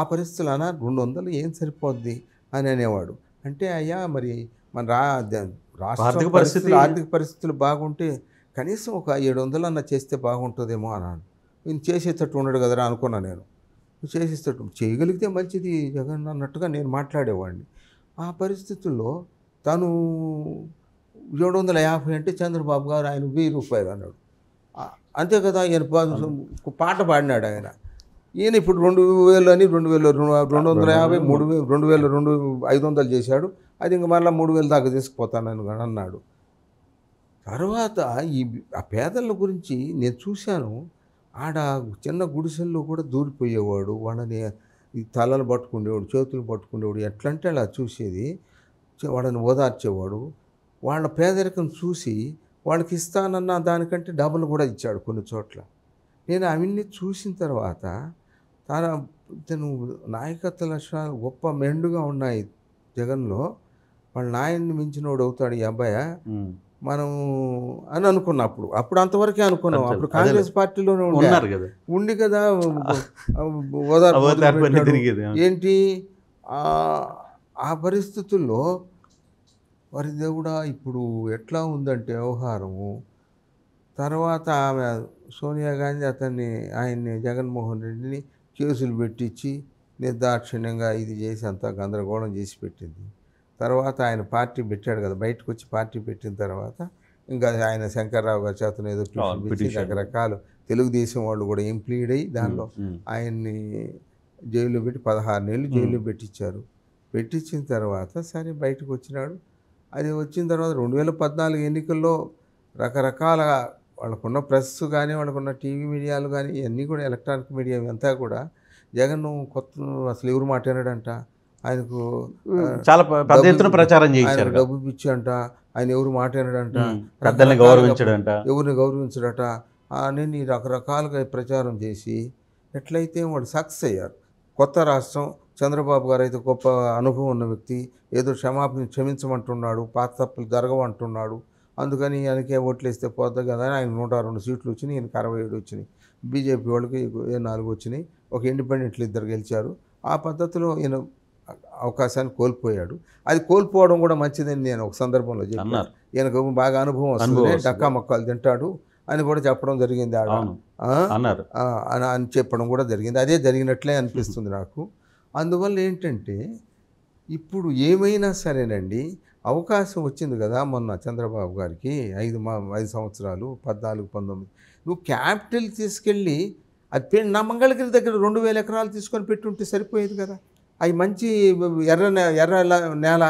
ఆ పరిస్థితులు అన్న రెండు వందలు ఏం సరిపోద్ది అని అనేవాడు అంటే అయ్యా మరి మన రాష్ట్ర పరిస్థితులు ఆర్థిక పరిస్థితులు బాగుంటే కనీసం ఒక ఏడు వందలన్నా చేస్తే బాగుంటుందేమో అన్నాడు ఈయన చేసేటట్టు ఉండడు కదరా అనుకున్నా నేను చేసేటట్టు చేయగలిగితే మంచిది జగన్ అన్నట్టుగా నేను మాట్లాడేవాడిని ఆ పరిస్థితుల్లో తను ఏడు వందల యాభై అంటే చంద్రబాబు గారు ఆయన వెయ్యి రూపాయలు అన్నాడు అంతే కదా ఈయన పాట పాడినాడు ఆయన ఈయన ఇప్పుడు రెండు వేలు అని రెండు వేలు రెండు వందల యాభై మూడు వేలు రెండు వేలు రెండు ఐదు వందలు చేశాడు అది ఇంకా మళ్ళీ మూడు వేలు దాకా తీసుకుపోతానని అన్నాడు తర్వాత ఈ ఆ పేదల గురించి నేను చూశాను ఆడ చిన్న గుడిసెల్లో కూడా దూరిపోయేవాడు వాళ్ళని తలలు పట్టుకునేవాడు చేతులు పట్టుకునేవాడు ఎట్లా అంటే అలా చూసేది వాళ్ళని ఓదార్చేవాడు వాళ్ళ పేదరికం చూసి వాళ్ళకి ఇస్తానన్న దానికంటే డబ్బులు కూడా ఇచ్చాడు కొన్ని చోట్ల నేను అవన్నీ చూసిన తర్వాత తన తను నాయకత్వ లక్షణాలు గొప్ప మెండుగా ఉన్నాయి జగన్లో వాళ్ళ నాయన్ని మించినోడు అవుతాడు ఈ అబ్బాయ మనము అని అనుకున్నాం అప్పుడు అప్పుడు అంతవరకే అనుకున్నాం అప్పుడు కాంగ్రెస్ పార్టీలోనే ఉన్నారు కదా ఉండి కదా ఏంటి ఆ పరిస్థితుల్లో వారి దేవుడా ఇప్పుడు ఎట్లా ఉందంటే వ్యవహారము తర్వాత ఆమె సోనియా గాంధీ అతన్ని ఆయన్ని జగన్మోహన్ రెడ్డిని కేసులు పెట్టించి నిర్దాక్షిణ్యంగా ఇది చేసి అంతా గందరగోళం చేసి పెట్టింది తర్వాత ఆయన పార్టీ పెట్టాడు కదా బయటకు వచ్చి పార్టీ పెట్టిన తర్వాత ఇంకా ఆయన శంకర్రావు గారి చేతను ఏదో పిటిషన్ రకరకాలు తెలుగుదేశం వాళ్ళు కూడా ఇంప్లీడ్ అయ్యి దానిలో ఆయన్ని జైల్లో పెట్టి పదహారు నెలలు జైల్లో పెట్టించారు పెట్టించిన తర్వాత సరే బయటకు వచ్చినాడు అది వచ్చిన తర్వాత రెండు వేల పద్నాలుగు ఎన్నికల్లో రకరకాల వాళ్ళకున్న ప్రెస్ కానీ వాళ్ళకున్న టీవీ మీడియాలు కానీ ఇవన్నీ కూడా ఎలక్ట్రానిక్ మీడియా అంతా కూడా జగన్ కొత్త అసలు ఎవరు మాట్లాడాడంట ఆయనకు చాలా పెద్ద ఎత్తున ప్రచారం చేశారు డబ్బు పిచ్చి అంట ఆయన ఎవరు మాట్లాడాడంట పెద్దల్ని గౌరవించడంట ఎవరిని గౌరవించడట అని రకరకాలుగా ప్రచారం చేసి ఎట్లయితే వాడు సక్సెస్ అయ్యారు కొత్త రాష్ట్రం చంద్రబాబు గారు అయితే గొప్ప అనుభవం ఉన్న వ్యక్తి ఏదో క్షమాపణ క్షమించమంటున్నాడు పాత తప్పులు జరగమంటున్నాడు అందుకని ఆయనకే ఓట్లేస్తే పోద్ది కదా అని ఆయన నూట రెండు సీట్లు వచ్చినాయి ఈయనకి అరవై ఏడు వచ్చినాయి బీజేపీ వాళ్ళకి నాలుగు వచ్చినాయి ఒక ఇండిపెండెంట్లు ఇద్దరు గెలిచారు ఆ పద్ధతిలో ఈయన అవకాశాన్ని కోల్పోయాడు అది కోల్పోవడం కూడా మంచిదని నేను ఒక సందర్భంలో చెప్పాను ఈయనకు బాగా అనుభవం వస్తుంది డక్కా మొక్కలు తింటాడు అని కూడా చెప్పడం జరిగింది ఆడ అని అని చెప్పడం కూడా జరిగింది అదే జరిగినట్లే అనిపిస్తుంది నాకు అందువల్ల ఏంటంటే ఇప్పుడు ఏమైనా సరేనండి అవకాశం వచ్చింది కదా మొన్న చంద్రబాబు గారికి ఐదు మా ఐదు సంవత్సరాలు పద్నాలుగు పంతొమ్మిది నువ్వు క్యాపిటల్ తీసుకెళ్ళి అది నా మంగళగిరి దగ్గర రెండు వేల ఎకరాలు తీసుకొని పెట్టుంటే సరిపోయేది కదా అవి మంచి ఎర్ర ఎర్ర నేల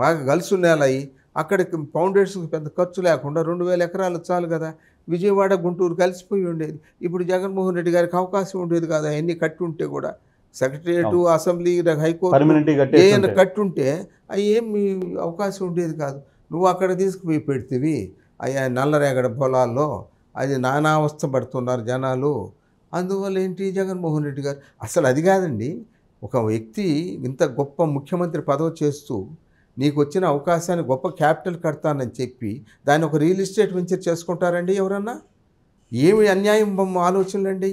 బాగా గలుసు నేల అవి అక్కడికి ఫౌండేషన్కి పెద్ద ఖర్చు లేకుండా రెండు వేల ఎకరాలు చాలు కదా విజయవాడ గుంటూరు కలిసిపోయి ఉండేది ఇప్పుడు జగన్మోహన్ రెడ్డి గారికి అవకాశం ఉండేది కాదు అవన్నీ కట్టి ఉంటే కూడా సెక్రటరియట్ అసెంబ్లీ హైకోర్టు ఏమైనా కట్టుంటే అవి ఏమి అవకాశం ఉండేది కాదు నువ్వు అక్కడ తీసుకుపోయి పెడితేవి అయ్యా నల్లరేగడ పొలాల్లో అది నానా అవస్థ పడుతున్నారు జనాలు అందువల్ల ఏంటి జగన్మోహన్ రెడ్డి గారు అసలు అది కాదండి ఒక వ్యక్తి ఇంత గొప్ప ముఖ్యమంత్రి పదవి చేస్తూ నీకు వచ్చిన అవకాశాన్ని గొప్ప క్యాపిటల్ కడతానని చెప్పి దాన్ని ఒక రియల్ ఎస్టేట్ వెంచర్ చేసుకుంటారండి ఎవరన్నా ఏమి అన్యాయం ఆలోచనలండి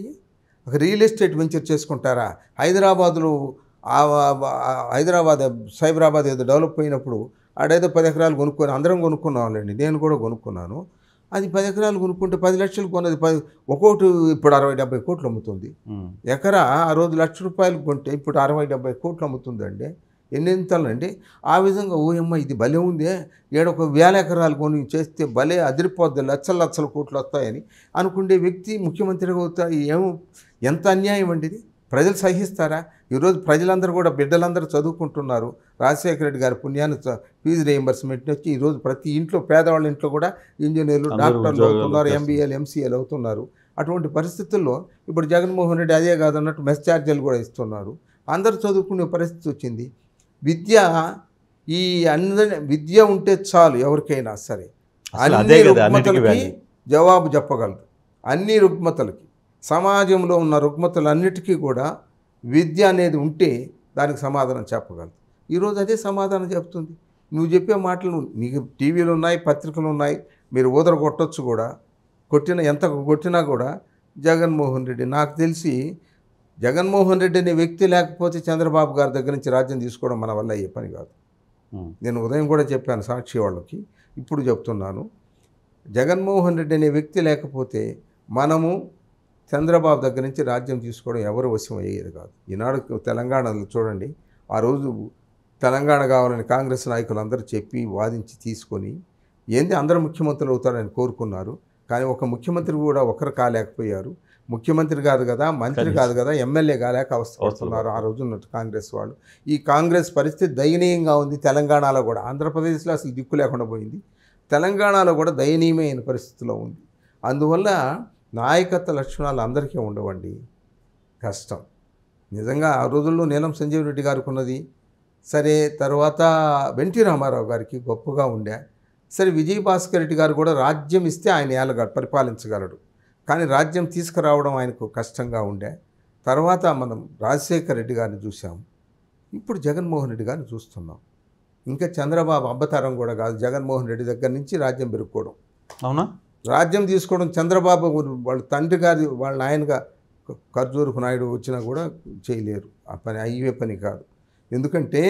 ఒక రియల్ ఎస్టేట్ వెంచర్ చేసుకుంటారా హైదరాబాదులో హైదరాబాద్ సైబరాబాద్ ఏదో డెవలప్ అయినప్పుడు ఆడేదో పది ఎకరాలు కొనుక్కొని అందరం కొనుక్కున్నాం నేను కూడా కొనుక్కున్నాను అది పది ఎకరాలు కొనుక్కుంటే పది లక్షలు కొన్నది పది ఒక్కోటి ఇప్పుడు అరవై డెబ్బై కోట్లు అమ్ముతుంది ఎకరా ఆ రోజు లక్ష రూపాయలు కొంటే ఇప్పుడు అరవై డెబ్బై కోట్లు అమ్ముతుంది అమ్ముతుందండి ఎన్నెంతలండి ఆ విధంగా ఓయమ్మ ఇది భలే ఉంది ఏడొక వేల ఎకరాలు కొని చేస్తే భలే అదిరిపోద్ది లక్షల లక్షల కోట్లు వస్తాయని అనుకునే వ్యక్తి ముఖ్యమంత్రిగా అవుతాయి ఏమో ఎంత అన్యాయం అండి ప్రజలు సహిస్తారా ఈరోజు ప్రజలందరూ కూడా బిడ్డలందరూ చదువుకుంటున్నారు రాజశేఖర రెడ్డి గారి పుణ్యాన్ని ఫీజు రియంబర్స్మెంట్ వచ్చి ఈరోజు ప్రతి ఇంట్లో పేదవాళ్ళ ఇంట్లో కూడా ఇంజనీర్లు డాక్టర్లు అవుతున్నారు ఎంబీఏలు ఎంసీఏలు అవుతున్నారు అటువంటి పరిస్థితుల్లో ఇప్పుడు జగన్మోహన్ రెడ్డి అదే కాదన్నట్టు మెస్ ఛార్జీలు కూడా ఇస్తున్నారు అందరూ చదువుకునే పరిస్థితి వచ్చింది విద్య ఈ అందరి విద్య ఉంటే చాలు ఎవరికైనా సరే అన్ని రుగ్మతలకి జవాబు చెప్పగలరు అన్ని రుగ్మతలకి సమాజంలో ఉన్న రుగ్మతలన్నిటికీ కూడా విద్య అనేది ఉంటే దానికి సమాధానం చెప్పగలదు ఈరోజు అదే సమాధానం చెప్తుంది నువ్వు చెప్పే మాటలు నీకు టీవీలు ఉన్నాయి పత్రికలు ఉన్నాయి మీరు ఊదర కొట్టచ్చు కూడా కొట్టిన ఎంత కొట్టినా కూడా జగన్మోహన్ రెడ్డి నాకు తెలిసి జగన్మోహన్ రెడ్డి అనే వ్యక్తి లేకపోతే చంద్రబాబు గారి దగ్గర నుంచి రాజ్యం తీసుకోవడం మన వల్ల అయ్యే పని కాదు నేను ఉదయం కూడా చెప్పాను సాక్షి వాళ్ళకి ఇప్పుడు చెప్తున్నాను జగన్మోహన్ రెడ్డి అనే వ్యక్తి లేకపోతే మనము చంద్రబాబు దగ్గర నుంచి రాజ్యం తీసుకోవడం ఎవరు వశం అయ్యేది కాదు ఈనాడు తెలంగాణలో చూడండి ఆ రోజు తెలంగాణ కావాలని కాంగ్రెస్ నాయకులు అందరూ చెప్పి వాదించి తీసుకొని ఏంది అందరూ ముఖ్యమంత్రులు అవుతారని కోరుకున్నారు కానీ ఒక ముఖ్యమంత్రి కూడా ఒకరు కాలేకపోయారు ముఖ్యమంత్రి కాదు కదా మంత్రి కాదు కదా ఎమ్మెల్యే కాలేక అవస్థపడుతున్నారు ఆ రోజు ఉన్నట్టు కాంగ్రెస్ వాళ్ళు ఈ కాంగ్రెస్ పరిస్థితి దయనీయంగా ఉంది తెలంగాణలో కూడా ఆంధ్రప్రదేశ్లో అసలు దిక్కు లేకుండా పోయింది తెలంగాణలో కూడా దయనీయమైన పరిస్థితిలో ఉంది అందువల్ల నాయకత్వ లక్షణాలు అందరికీ ఉండవండి కష్టం నిజంగా ఆ రోజుల్లో నీలం సంజీవ్ రెడ్డి గారికి ఉన్నది సరే తర్వాత వెంటి రామారావు గారికి గొప్పగా ఉండే సరే విజయ్ భాస్కర్ రెడ్డి గారు కూడా రాజ్యం ఇస్తే ఆయన ఏలగా పరిపాలించగలడు కానీ రాజ్యం తీసుకురావడం ఆయనకు కష్టంగా ఉండే తర్వాత మనం రాజశేఖర్ రెడ్డి గారిని చూసాం ఇప్పుడు జగన్మోహన్ రెడ్డి గారిని చూస్తున్నాం ఇంకా చంద్రబాబు అబ్బతరం కూడా కాదు జగన్మోహన్ రెడ్డి దగ్గర నుంచి రాజ్యం పెరుక్కోవడం అవునా రాజ్యం తీసుకోవడం చంద్రబాబు వాళ్ళ తండ్రి గారి వాళ్ళ నాయనగా ఖర్జూరుకు నాయుడు వచ్చినా కూడా చేయలేరు ఆ పని అయ్యే పని కాదు ఎందుకంటే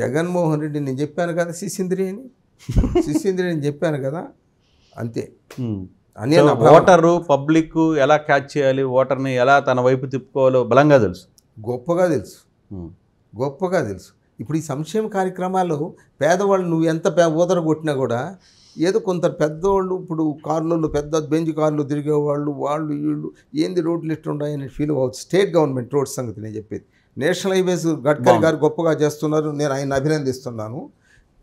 జగన్మోహన్ రెడ్డి నేను చెప్పాను కదా శిశింద్రి అని శిశింద్రి అని చెప్పాను కదా అంతే అని ఓటరు పబ్లిక్ ఎలా క్యాచ్ చేయాలి ఓటర్ని ఎలా తన వైపు తిప్పుకోవాలో బలంగా తెలుసు గొప్పగా తెలుసు గొప్పగా తెలుసు ఇప్పుడు ఈ సంక్షేమ కార్యక్రమాలు పేదవాళ్ళు నువ్వు ఎంత ఊదర కొట్టినా కూడా ఏదో కొంత పెద్దవాళ్ళు ఇప్పుడు కార్లలో పెద్ద బెంజ్ కార్లు తిరిగేవాళ్ళు వాళ్ళు వీళ్ళు ఏంది రోడ్లు ఇట్లున్నాయి ఉన్నాయని ఫీల్ అవ్వచ్చు స్టేట్ గవర్నమెంట్ రోడ్ సంగతి నేను చెప్పేది నేషనల్ హైవేస్ గడ్కరీ గారు గొప్పగా చేస్తున్నారు నేను ఆయన అభినందిస్తున్నాను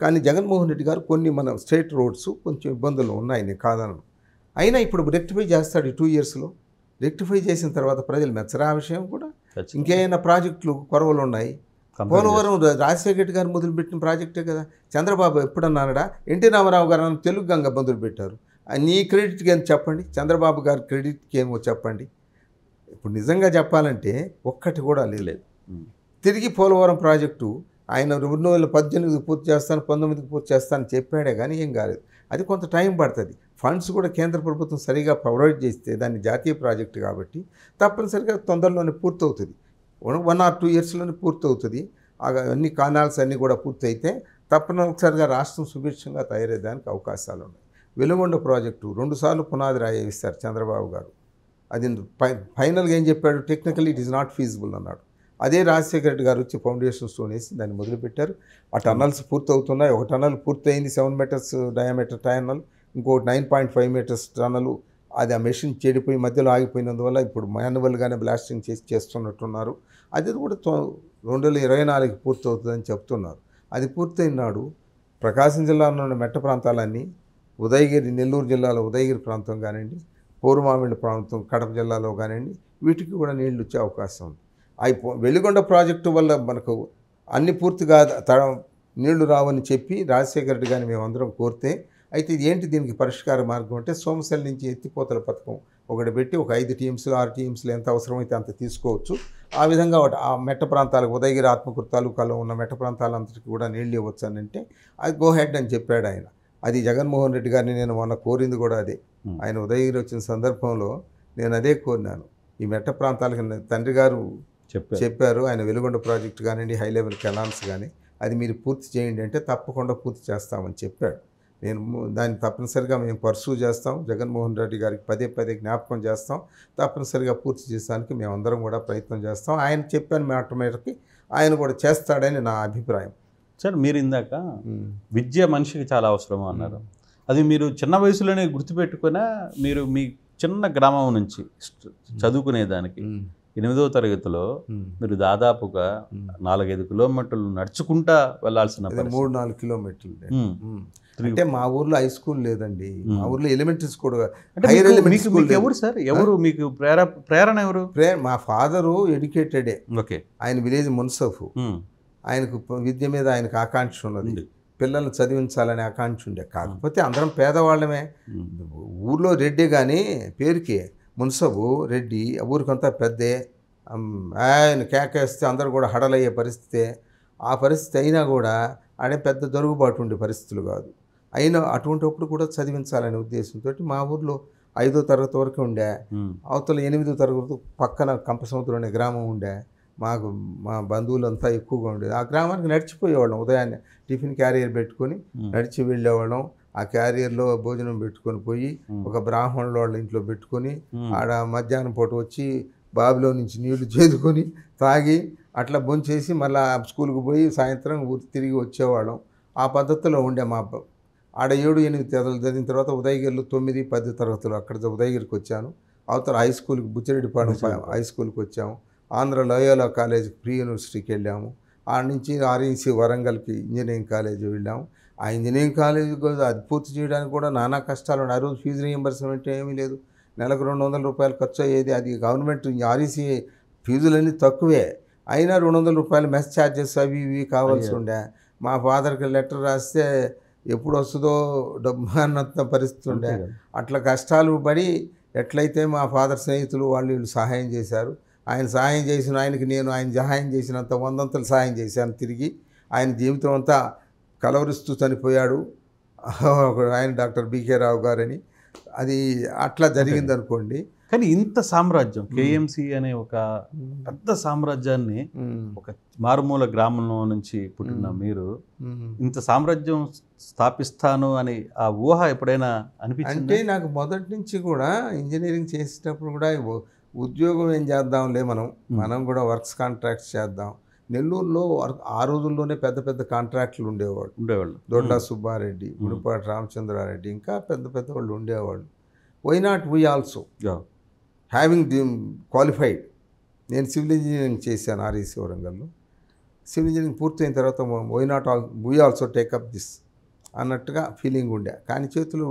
కానీ జగన్మోహన్ రెడ్డి గారు కొన్ని మన స్టేట్ రోడ్స్ కొంచెం ఇబ్బందులు ఉన్నాయి నేను కాదనను అయినా ఇప్పుడు రెక్టిఫై చేస్తాడు టూ ఇయర్స్లో రెక్టిఫై చేసిన తర్వాత ప్రజలు మెచ్చరా విషయం కూడా ఇంకేమైనా ప్రాజెక్టులు కొరవలు ఉన్నాయి పోలవరం రాజశేఖర్ రెడ్డి గారు మొదలుపెట్టిన ప్రాజెక్టే కదా చంద్రబాబు ఎప్పుడన్నాడా ఎన్టీ రామారావు గారు తెలుగు గంగ మొదలుపెట్టారు నీ క్రెడిట్కి ఏం చెప్పండి చంద్రబాబు గారి క్రెడిట్కి ఏమో చెప్పండి ఇప్పుడు నిజంగా చెప్పాలంటే ఒక్కటి కూడా లేదు తిరిగి పోలవరం ప్రాజెక్టు ఆయన రెండు వేల పద్దెనిమిదికి పూర్తి చేస్తాను పంతొమ్మిదికి పూర్తి చేస్తాను చెప్పాడే కానీ ఏం కాలేదు అది కొంత టైం పడుతుంది ఫండ్స్ కూడా కేంద్ర ప్రభుత్వం సరిగా ప్రొవైడ్ చేస్తే దాన్ని జాతీయ ప్రాజెక్టు కాబట్టి తప్పనిసరిగా తొందరలోనే పూర్తవుతుంది వన్ ఆర్ టూ ఇయర్స్లోనే పూర్తవుతుంది అన్ని కానాల్స్ అన్నీ కూడా పూర్తయితే తప్పనిసరిగా రాష్ట్రం సుభిక్షంగా తయారయ్యేదానికి అవకాశాలు ఉన్నాయి వెలుగొండ ప్రాజెక్టు రెండుసార్లు పునాది రాయేస్తారు చంద్రబాబు గారు అది ఫైనల్గా ఏం చెప్పాడు technically it is not feasible అన్నాడు అదే రాజశేఖర రెడ్డి గారు వచ్చి ఫౌండేషన్ స్టోన్ వేసి దాన్ని మొదలుపెట్టారు ఆ టన్నల్స్ పూర్తవుతున్నాయి ఒక టన్నల్ పూర్తయింది సెవెన్ మీటర్స్ డయామీటర్ టన్నల్ ఇంకోటి nine point five metres tunnel అది ఆ మెషిన్ చెడిపోయి మధ్యలో ఆగిపోయినందువల్ల ఇప్పుడు మాన్యువల్గానే బ్లాస్టింగ్ చేసి చేస్తున్నట్టున్నారు అది కూడా రెండు వేల ఇరవై నాలుగు పూర్తవుతుందని చెప్తున్నారు అది పూర్తయిన నాడు ప్రకాశం జిల్లాలో ఉన్న మెట్ట ప్రాంతాలన్నీ ఉదయగిరి నెల్లూరు జిల్లాలో ఉదయగిరి ప్రాంతం కానివ్వండి పూర్వమామిళ్ళ ప్రాంతం కడప జిల్లాలో కానివ్వండి వీటికి కూడా నీళ్లు వచ్చే అవకాశం ఉంది అవి వెలిగొండ ప్రాజెక్టు వల్ల మనకు అన్ని పూర్తిగా నీళ్లు రావని చెప్పి రాజశేఖర రెడ్డి గారిని మేమందరం కోరితే అయితే ఇది ఏంటి దీనికి పరిష్కార మార్గం అంటే సోమశల్ నుంచి ఎత్తిపోతల పథకం ఒకటి పెట్టి ఒక ఐదు టీమ్స్ ఆరు టీమ్స్లు ఎంత అవసరమైతే అంత తీసుకోవచ్చు ఆ విధంగా ఆ మెట్ట ప్రాంతాలకు ఉదయగిరి ఆత్మకూరు తాలూకాలో ఉన్న మెట్ట ప్రాంతాలంతటికి కూడా నీళ్ళు ఇవ్వచ్చు అని అంటే అది గో హెడ్ అని చెప్పాడు ఆయన అది జగన్మోహన్ రెడ్డి గారిని నేను మొన్న కోరింది కూడా అదే ఆయన ఉదయగిరి వచ్చిన సందర్భంలో నేను అదే కోరినాను ఈ మెట్ట ప్రాంతాలకు తండ్రి గారు చెప్పారు ఆయన వెలుగొండ ప్రాజెక్టు కానివ్వండి హై లెవెల్ కెనాల్స్ కానీ అది మీరు పూర్తి చేయండి అంటే తప్పకుండా పూర్తి చేస్తామని చెప్పాడు నేను దాన్ని తప్పనిసరిగా మేము పర్సూ చేస్తాం జగన్మోహన్ రెడ్డి గారికి పదే పదే జ్ఞాపకం చేస్తాం తప్పనిసరిగా పూర్తి చేసానికి మేమందరం కూడా ప్రయత్నం చేస్తాం ఆయన చెప్పాను మాట మేరకి ఆయన కూడా చేస్తాడని నా అభిప్రాయం సార్ మీరు ఇందాక విద్య మనిషికి చాలా అవసరం అన్నారు అది మీరు చిన్న వయసులోనే గుర్తుపెట్టుకున్న మీరు మీ చిన్న గ్రామం నుంచి చదువుకునేదానికి ఎనిమిదో తరగతిలో మీరు దాదాపుగా నాలుగైదు కిలోమీటర్లు నడుచుకుంటా వెళ్ళాల్సిన మూడు నాలుగు కిలోమీటర్లు అంటే మా ఊర్లో హై స్కూల్ లేదండి మా ఊర్లో ఎలిమెంటరీ స్కూల్ స్కూల్ ఎవరు సార్ ఎవరు మీకు ప్రేరణ ఎవరు మా ఫాదరు ఎడ్యుకేటెడే ఓకే ఆయన విలేజ్ మున్సఫ్ ఆయనకు విద్య మీద ఆయనకు ఆకాంక్ష ఉన్నది పిల్లల్ని చదివించాలనే ఆకాంక్ష ఉండే కాకపోతే అందరం పేదవాళ్ళమే ఊర్లో రెడ్డి కానీ పేరుకి మున్సబు రెడ్డి ఊరికంతా పెద్దే ఆయన కేకేస్తే అందరూ కూడా హడలయ్యే పరిస్థితే ఆ పరిస్థితి అయినా కూడా ఆడే పెద్ద దొరుకుబాటు ఉండే పరిస్థితులు కాదు అయినా అటువంటిప్పుడు కూడా చదివించాలనే ఉద్దేశంతో మా ఊర్లో ఐదో తరగతి వరకు ఉండే అవతల ఎనిమిదో తరగతి పక్కన కంపసముద్రం అనే గ్రామం ఉండే మాకు మా బంధువులంతా ఎక్కువగా ఉండేది ఆ గ్రామానికి నడిచిపోయేవాళ్ళం ఉదయాన్నే టిఫిన్ క్యారియర్ పెట్టుకొని నడిచి వెళ్ళేవాళ్ళం ఆ క్యారియర్లో భోజనం పెట్టుకొని పోయి ఒక బ్రాహ్మణుల వాళ్ళ ఇంట్లో పెట్టుకొని ఆడ మధ్యాహ్నం పూట వచ్చి బావిలో నుంచి నీళ్లు చేదుకొని తాగి అట్లా బొంచేసి మళ్ళీ స్కూల్కి పోయి సాయంత్రం ఊరి తిరిగి వచ్చేవాళ్ళం ఆ పద్ధతిలో ఉండే మా ఆడ ఏడు ఎనిమిది తేదలు చదివిన తర్వాత ఉదయగిరిలో తొమ్మిది పది తరగతులు అక్కడ ఉదయగిరికి వచ్చాను అవతల హై స్కూల్కి బుచ్చిరెడ్డిపాడు హై స్కూల్కి వచ్చాము ఆంధ్ర లయోలా కాలేజ్ ప్రీ యూనివర్సిటీకి వెళ్ళాము ఆడ నుంచి ఆర్ఎన్సీ వరంగల్కి ఇంజనీరింగ్ కాలేజ్ వెళ్ళాము ఆ ఇంజనీరింగ్ కాలేజ్ అది పూర్తి చేయడానికి కూడా నానా కష్టాలు ఉన్నాయి ఆ రోజు ఫీజు రీఎంబర్స్మెంట్ ఏమీ లేదు నెలకు రెండు వందల రూపాయలు ఖర్చు అయ్యేది అది గవర్నమెంట్ ఆర్ఈసీ ఫీజులన్నీ తక్కువే అయినా రెండు వందల రూపాయలు మెస్ ఛార్జెస్ అవి ఇవి కావాల్సి ఉండే మా ఫాదర్కి లెటర్ రాస్తే ఎప్పుడు వస్తుందో డబ్బు అన్నంత పరిస్థితి ఉండే అట్లా కష్టాలు పడి ఎట్లయితే మా ఫాదర్ స్నేహితులు వాళ్ళు వీళ్ళు సహాయం చేశారు ఆయన సహాయం చేసిన ఆయనకి నేను ఆయన సహాయం చేసినంత వందంతలు సహాయం చేశాను తిరిగి ఆయన జీవితం అంతా కలవరిస్తూ చనిపోయాడు ఆయన డాక్టర్ బీకే రావు గారని అది అట్లా జరిగింది అనుకోండి కానీ ఇంత సామ్రాజ్యం కేఎంసి అనే ఒక పెద్ద సామ్రాజ్యాన్ని ఒక మారుమూల గ్రామంలో నుంచి పుట్టిన మీరు ఇంత సామ్రాజ్యం స్థాపిస్తాను అని ఆ ఊహ ఎప్పుడైనా అనిపించింది అంటే నాకు మొదటి నుంచి కూడా ఇంజనీరింగ్ చేసేటప్పుడు కూడా ఉద్యోగం ఏం చేద్దాంలే మనం మనం కూడా వర్క్స్ కాంట్రాక్ట్స్ చేద్దాం నెల్లూరులో ఆ రోజుల్లోనే పెద్ద పెద్ద కాంట్రాక్టులు ఉండేవాళ్ళు ఉండేవాళ్ళు దొడ్డా సుబ్బారెడ్డి ముడిపాటి రామచంద్రారెడ్డి ఇంకా పెద్ద పెద్ద వాళ్ళు ఉండేవాళ్ళు why not we also having the qualified నేను సివిల్ ఇంజనీరింగ్ చేశాను ఆర్ఈసి వరంగల్లో సివిల్ ఇంజనీరింగ్ పూర్తయిన తర్వాత why not all we also take up this అన్నట్టుగా ఫీలింగ్ ఉండే కానీ చేతులు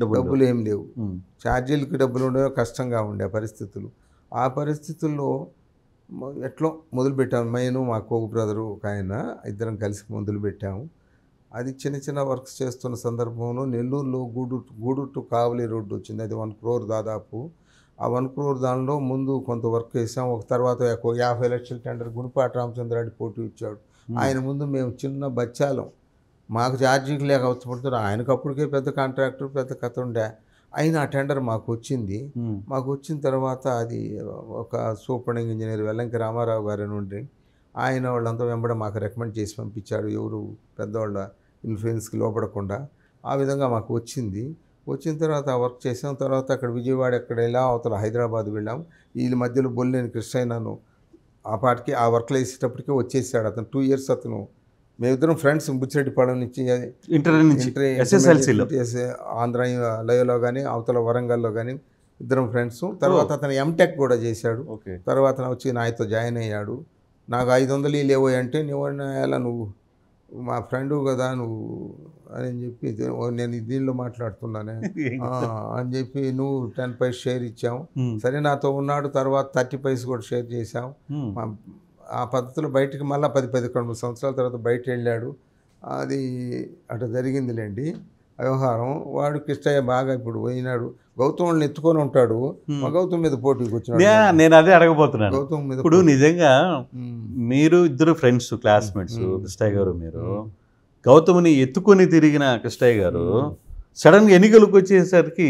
డబ్బులు ఏం లేవు ఛార్జీలకు డబ్బులు ఉండేవో కష్టంగా ఉండే పరిస్థితులు ఆ పరిస్థితుల్లో ఎట్లో మొదలుపెట్టాము నేను మా కో బ్రదరు ఒక ఆయన ఇద్దరం కలిసి మొదలుపెట్టాము అది చిన్న చిన్న వర్క్స్ చేస్తున్న సందర్భంలో నెల్లూరులో గూడు గూడు టు కావలి రోడ్డు వచ్చింది అది వన్ క్రోర్ దాదాపు ఆ వన్ క్రోర్ దానిలో ముందు కొంత వర్క్ చేసాం ఒక తర్వాత యాభై లక్షల టెండర్ గుణపాటి రెడ్డి పోటీ ఇచ్చాడు ఆయన ముందు మేము చిన్న బచ్చాలం మాకు ఛార్జింగ్ లేక వచ్చి ఆయన ఆయనకు అప్పటికే పెద్ద కాంట్రాక్టర్ పెద్ద కథ ఉండే అయినా టెండర్ మాకు వచ్చింది మాకు వచ్చిన తర్వాత అది ఒక సూపర్ ఇంజనీర్ వెల్లంకి రామారావు గారి నుండి ఆయన వాళ్ళంతా వెంబడ మాకు రికమెండ్ చేసి పంపించాడు ఎవరు పెద్దవాళ్ళ ఇన్ఫ్లుయెన్స్కి లోపడకుండా ఆ విధంగా మాకు వచ్చింది వచ్చిన తర్వాత వర్క్ చేసాం తర్వాత అక్కడ విజయవాడ ఎక్కడ వెళ్ళా అవతల హైదరాబాద్ వెళ్ళాం వీళ్ళ మధ్యలో బొల్లేని కృష్ణయ్యను ఆ పాటికి ఆ వర్క్లో వేసేటప్పటికే వచ్చేసాడు అతను టూ ఇయర్స్ అతను మేమిద్దరం ఫ్రెండ్స్ బుచ్చిరెడ్డిపాళెం నుంచి ఇంటర్ నుంచి ఆంధ్ర లయలో కానీ అవతల వరంగల్లో కానీ ఇద్దరం ఫ్రెండ్స్ తర్వాత అతను ఎంటెక్ కూడా చేశాడు తర్వాత వచ్చి నాయతో జాయిన్ అయ్యాడు నాకు ఐదు వందలు లేవో అంటే నువ్వు నువ్వు మా ఫ్రెండు కదా నువ్వు అని చెప్పి నేను దీనిలో మాట్లాడుతున్నానే అని చెప్పి నువ్వు టెన్ పైస్ షేర్ ఇచ్చాము సరే నాతో ఉన్నాడు తర్వాత థర్టీ పైస్ కూడా షేర్ చేసావు ఆ పద్ధతిలో బయటకు మళ్ళీ పది పదకొండు సంవత్సరాల తర్వాత బయట వెళ్ళాడు అది అటు జరిగిందిలేండి వ్యవహారం వాడు కిష్టయ్య బాగా ఇప్పుడు పోయినాడు గౌతములను ఎత్తుకొని ఉంటాడు గౌతమ్ మీద పోటీకి వచ్చినాడు నేను అదే అడగబోతున్నాను గౌతమ్ మీద ఇప్పుడు నిజంగా మీరు ఇద్దరు ఫ్రెండ్స్ క్లాస్మేట్స్ కృష్ణయ్య గారు మీరు గౌతమ్ని ఎత్తుకొని తిరిగిన కృష్ణయ్య గారు సడన్ గా ఎన్నికలకు వచ్చేసరికి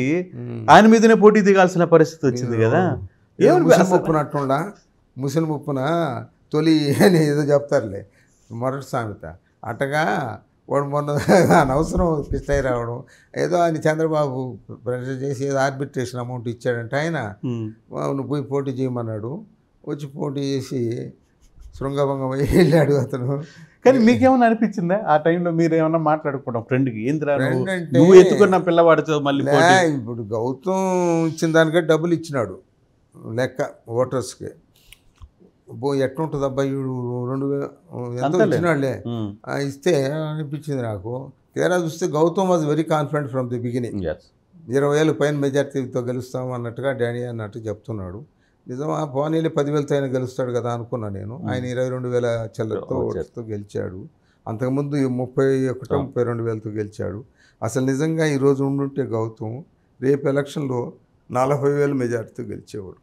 ఆయన మీదనే పోటీ దిగాల్సిన పరిస్థితి వచ్చింది కదా ఏమని ముసలి ముప్పున ముసలి ముప్పున తొలి అని ఏదో చెప్తారులే మొరటి సామెత అట్టగా వాడు మొన్న అనవసరం పిచ్చై రావడం ఏదో ఆయన చంద్రబాబు ప్రెషర్ చేసి ఏదో ఆర్బిట్రేషన్ అమౌంట్ ఇచ్చాడంటే ఆయన నువ్వు పోయి పోటీ చేయమన్నాడు వచ్చి పోటీ చేసి శృంగభంగం వెళ్ళాడు అతను కానీ మీకేమన్నా అనిపించిందా ఆ టైంలో మీరు ఏమైనా మాట్లాడుకుంటాం ఫ్రెండ్కి ఏందిరా నువ్వు ఎత్తుకున్న పిల్లవాడితో మళ్ళీ ఇప్పుడు గౌతమ్ ఇచ్చిన దానికంటే డబ్బులు ఇచ్చినాడు లెక్క ఓటర్స్కి బో ఎట్లుంటుంది అబ్బాయి రెండు ఎంత ఇచ్చినాళ్లే ఇస్తే అనిపించింది నాకు తీరా చూస్తే Gautam was very confident from the beginning ఇరవై ఏళ్ళు పైన మెజార్టీతో గెలుస్తాం అన్నట్టుగా డాడీ అన్నట్టు చెప్తున్నాడు నిజమా పోనీలు పదివేలతో ఆయన గెలుస్తాడు కదా అనుకున్నా నేను ఆయన ఇరవై రెండు వేల చల్లతో ఓట్లతో గెలిచాడు అంతకుముందు ముప్పై ఒకటో ముప్పై రెండు వేలతో గెలిచాడు అసలు నిజంగా ఈరోజు ఉండుంటే గౌతమ్ రేపు ఎలక్షన్లో నలభై వేలు మెజార్టీతో గెలిచేవాడు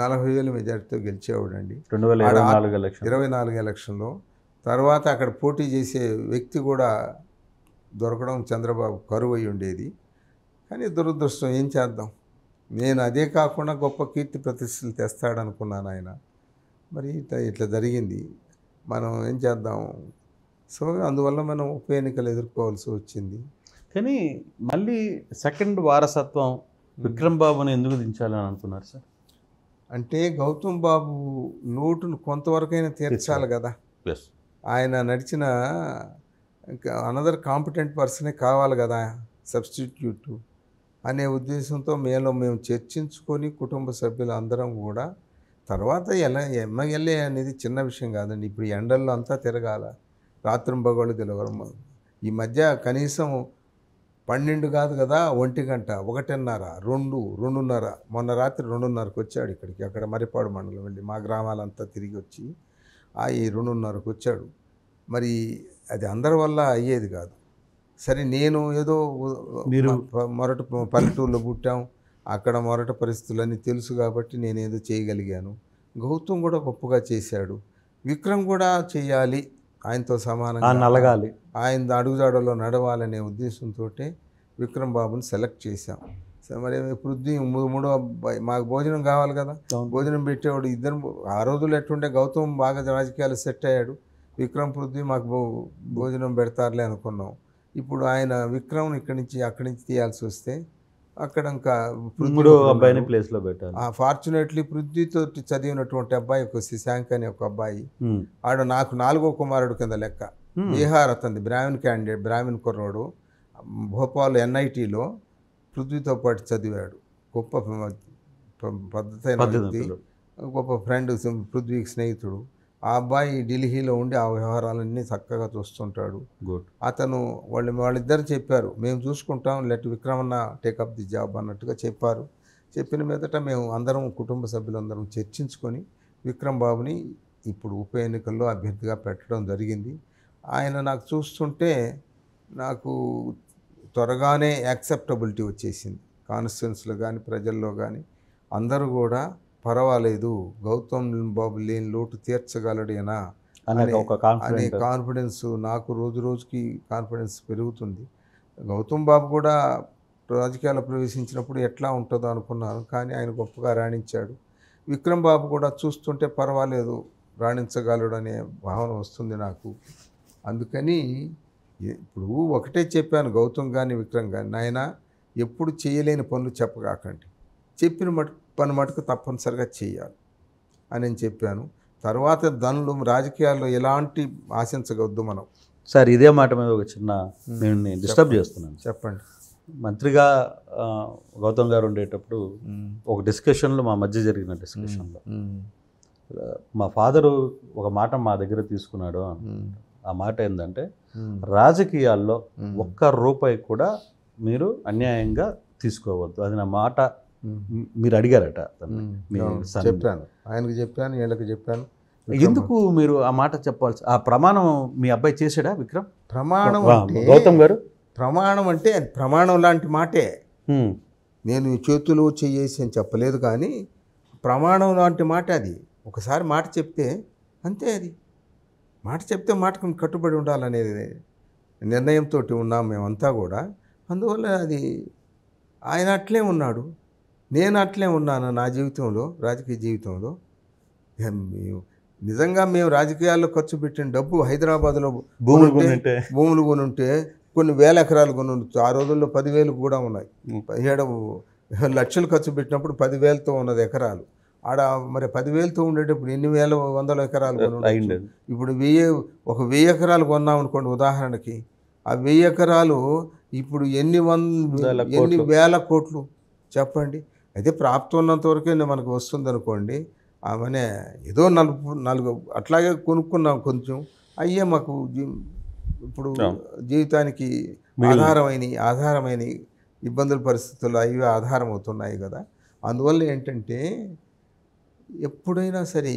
నలభై వేల మెజార్టీతో గెలిచేవాడండి రెండు వేల ఇరవై నాలుగు ఎలక్షన్ ఇరవై నాలుగు ఎలక్షన్లో తర్వాత అక్కడ పోటీ చేసే వ్యక్తి కూడా దొరకడం చంద్రబాబు కరువు అయి ఉండేది కానీ దురదృష్టం ఏం చేద్దాం నేను అదే కాకుండా గొప్ప కీర్తి ప్రతిష్టలు తెస్తాడనుకున్నాను ఆయన మరి ఇట్లా ఇట్లా జరిగింది మనం ఏం చేద్దాం సో అందువల్ల మనం ఉప ఎన్నికలు ఎదుర్కోవాల్సి వచ్చింది కానీ మళ్ళీ సెకండ్ వారసత్వం విక్రమ్ బాబుని ఎందుకు దించాలని అనుకున్నారు సార్ అంటే గౌతమ్ బాబు లోటును కొంతవరకైనా తీర్చాలి కదా ఆయన నడిచిన అనదర్ కాంపిటెంట్ పర్సనే కావాలి కదా సబ్స్టిట్యూట్ అనే ఉద్దేశంతో మేము మేము చర్చించుకొని కుటుంబ సభ్యులు అందరం కూడా తర్వాత ఎలా ఎమ్మెల్యే అనేది చిన్న విషయం కాదండి ఇప్పుడు ఎండల్లో అంతా తిరగాల రాత్రింబగళ్ళు తిరగడం ఈ మధ్య కనీసం పన్నెండు కాదు కదా ఒంటి గంట ఒకటిన్నర రెండు రెండున్నర మొన్న రాత్రి రెండున్నరకు వచ్చాడు ఇక్కడికి అక్కడ మరిపాడు మండలం వెళ్ళి మా గ్రామాలంతా తిరిగి వచ్చి ఆ ఈ రెండున్నరకు వచ్చాడు మరి అది అందరి వల్ల అయ్యేది కాదు సరే నేను ఏదో మీరు మొరటి పల్లెటూరులో పుట్టాం అక్కడ మొరట పరిస్థితులన్నీ తెలుసు కాబట్టి నేనేదో చేయగలిగాను గౌతమ్ కూడా గొప్పగా చేశాడు విక్రమ్ కూడా చేయాలి ఆయనతో సమానంగా నలగాలి ఆయన అడుగుజాడలో నడవాలనే ఉద్దేశంతో విక్రమ్ బాబుని సెలెక్ట్ చేశాం మరి పృథ్వీ మూడో అబ్బాయి మాకు భోజనం కావాలి కదా భోజనం పెట్టేవాడు ఇద్దరు ఆ రోజుల్లో ఎట్టుండే గౌతమ్ బాగా రాజకీయాలు సెట్ అయ్యాడు విక్రమ్ పృథ్వీ మాకు భోజనం పెడతారులే అనుకున్నాం ఇప్పుడు ఆయన విక్రమ్ని ఇక్కడి నుంచి అక్కడి నుంచి తీయాల్సి వస్తే అక్కడ ఇంకా మూడో అబ్బాయిని ప్లేస్ లో పెట్టారు ఫార్చునేట్లీ పృథ్వీతో చదివినటువంటి అబ్బాయి ఒక శశాంక్ అనే ఒక అబ్బాయి ఆడు నాకు నాలుగో కుమారుడు కింద లెక్క బీహార్ అతని బ్రాహ్మణ్ క్యాండిడేట్ బ్రాహ్మణ్ కుర్రోడు భోపాల్ ఎన్ఐటిలో పృథ్వీతో పాటు చదివాడు గొప్ప పద్ధతి గొప్ప ఫ్రెండ్ పృథ్వీకి స్నేహితుడు ఆ అబ్బాయి ఢిల్లీలో ఉండి ఆ వ్యవహారాలన్నీ చక్కగా చూస్తుంటాడు గుడ్ అతను వాళ్ళు వాళ్ళిద్దరు చెప్పారు మేము చూసుకుంటాం లెట్ విక్రమన్న టేకప్ ది జాబ్ అన్నట్టుగా చెప్పారు చెప్పిన మీదట మేము అందరం కుటుంబ సభ్యులందరం చర్చించుకొని విక్రమ్ బాబుని ఇప్పుడు ఉప ఎన్నికల్లో అభ్యర్థిగా పెట్టడం జరిగింది ఆయన నాకు చూస్తుంటే నాకు త్వరగానే యాక్సెప్టబిలిటీ వచ్చేసింది కాన్స్టిట్యున్స్లో కానీ ప్రజల్లో కానీ అందరూ కూడా పర్వాలేదు గౌతమ్ బాబు లేని లోటు తీర్చగలడేనా అనే అనే కాన్ఫిడెన్స్ నాకు రోజు రోజుకి కాన్ఫిడెన్స్ పెరుగుతుంది గౌతమ్ బాబు కూడా రాజకీయాల్లో ప్రవేశించినప్పుడు ఎట్లా ఉంటుందో అనుకున్నాను కానీ ఆయన గొప్పగా రాణించాడు విక్రమ్ బాబు కూడా చూస్తుంటే పర్వాలేదు రాణించగలడు అనే భావన వస్తుంది నాకు అందుకని ఇప్పుడు ఒకటే చెప్పాను గౌతమ్ కానీ విక్రమ్ కానీ నాయన ఎప్పుడు చేయలేని పనులు చెప్పగాకండి చెప్పిన మటు పని మటుకు తప్పనిసరిగా చేయాలి అని నేను చెప్పాను తర్వాత దానిలో రాజకీయాల్లో ఎలాంటి ఆశించగద్దు మనం సార్ ఇదే మాట మీద ఒక చిన్న నేను డిస్టర్బ్ చేస్తున్నాను చెప్పండి మంత్రిగా గౌతమ్ గారు ఉండేటప్పుడు ఒక డిస్కషన్లో మా మధ్య జరిగిన డిస్కషన్లో మా ఫాదరు ఒక మాట మా దగ్గర తీసుకున్నాడు ఆ మాట ఏంటంటే రాజకీయాల్లో ఒక్క రూపాయి కూడా మీరు అన్యాయంగా తీసుకోవద్దు అది నా మాట మీరు అడిగారట చెప్పాను ఆయనకు చెప్పాను వీళ్ళకి చెప్పాను ఎందుకు మీరు ఆ మాట చెప్పాల్సి ఆ ప్రమాణం మీ అబ్బాయి చేశాడా విక్రమ్ ప్రమాణం గౌతమ్ గారు ప్రమాణం అంటే ప్రమాణం లాంటి మాటే నేను చేతులు చేసి అని చెప్పలేదు కానీ ప్రమాణం లాంటి మాట అది ఒకసారి మాట చెప్తే అంతే అది మాట చెప్తే మాటకు కట్టుబడి ఉండాలనేది నిర్ణయంతో ఉన్నాం మేమంతా కూడా అందువల్ల అది ఆయన అట్లే ఉన్నాడు నేను అట్లే ఉన్నాను నా జీవితంలో రాజకీయ జీవితంలో నిజంగా మేము రాజకీయాల్లో ఖర్చు పెట్టిన డబ్బు హైదరాబాద్లో భూములు కొనుంటే భూములు కొనుంటే కొన్ని వేల ఎకరాలు కొనుండొచ్చు ఆ రోజుల్లో పదివేలు కూడా ఉన్నాయి పదిహేడు లక్షలు ఖర్చు పెట్టినప్పుడు పదివేలతో ఉన్నది ఎకరాలు ఆడ మరి పదివేలతో ఉండేటప్పుడు ఎన్ని వేల వందల ఎకరాలు కొనుండొచ్చు ఇప్పుడు వెయ్యి ఒక వెయ్యి ఎకరాలు కొన్నామనుకోండి ఉదాహరణకి ఆ వెయ్యి ఎకరాలు ఇప్పుడు ఎన్ని వంద ఎన్ని వేల కోట్లు చెప్పండి అయితే ప్రాప్తం ఉన్నంత వరకే మనకు వస్తుంది అనుకోండి ఆమెనే ఏదో నలుపు నలుగు అట్లాగే కొనుక్కున్నాం కొంచెం అయ్యే మాకు ఇప్పుడు జీవితానికి ఆధారమైన ఆధారమైన ఇబ్బందుల పరిస్థితులు అవి ఆధారం అవుతున్నాయి కదా అందువల్ల ఏంటంటే ఎప్పుడైనా సరే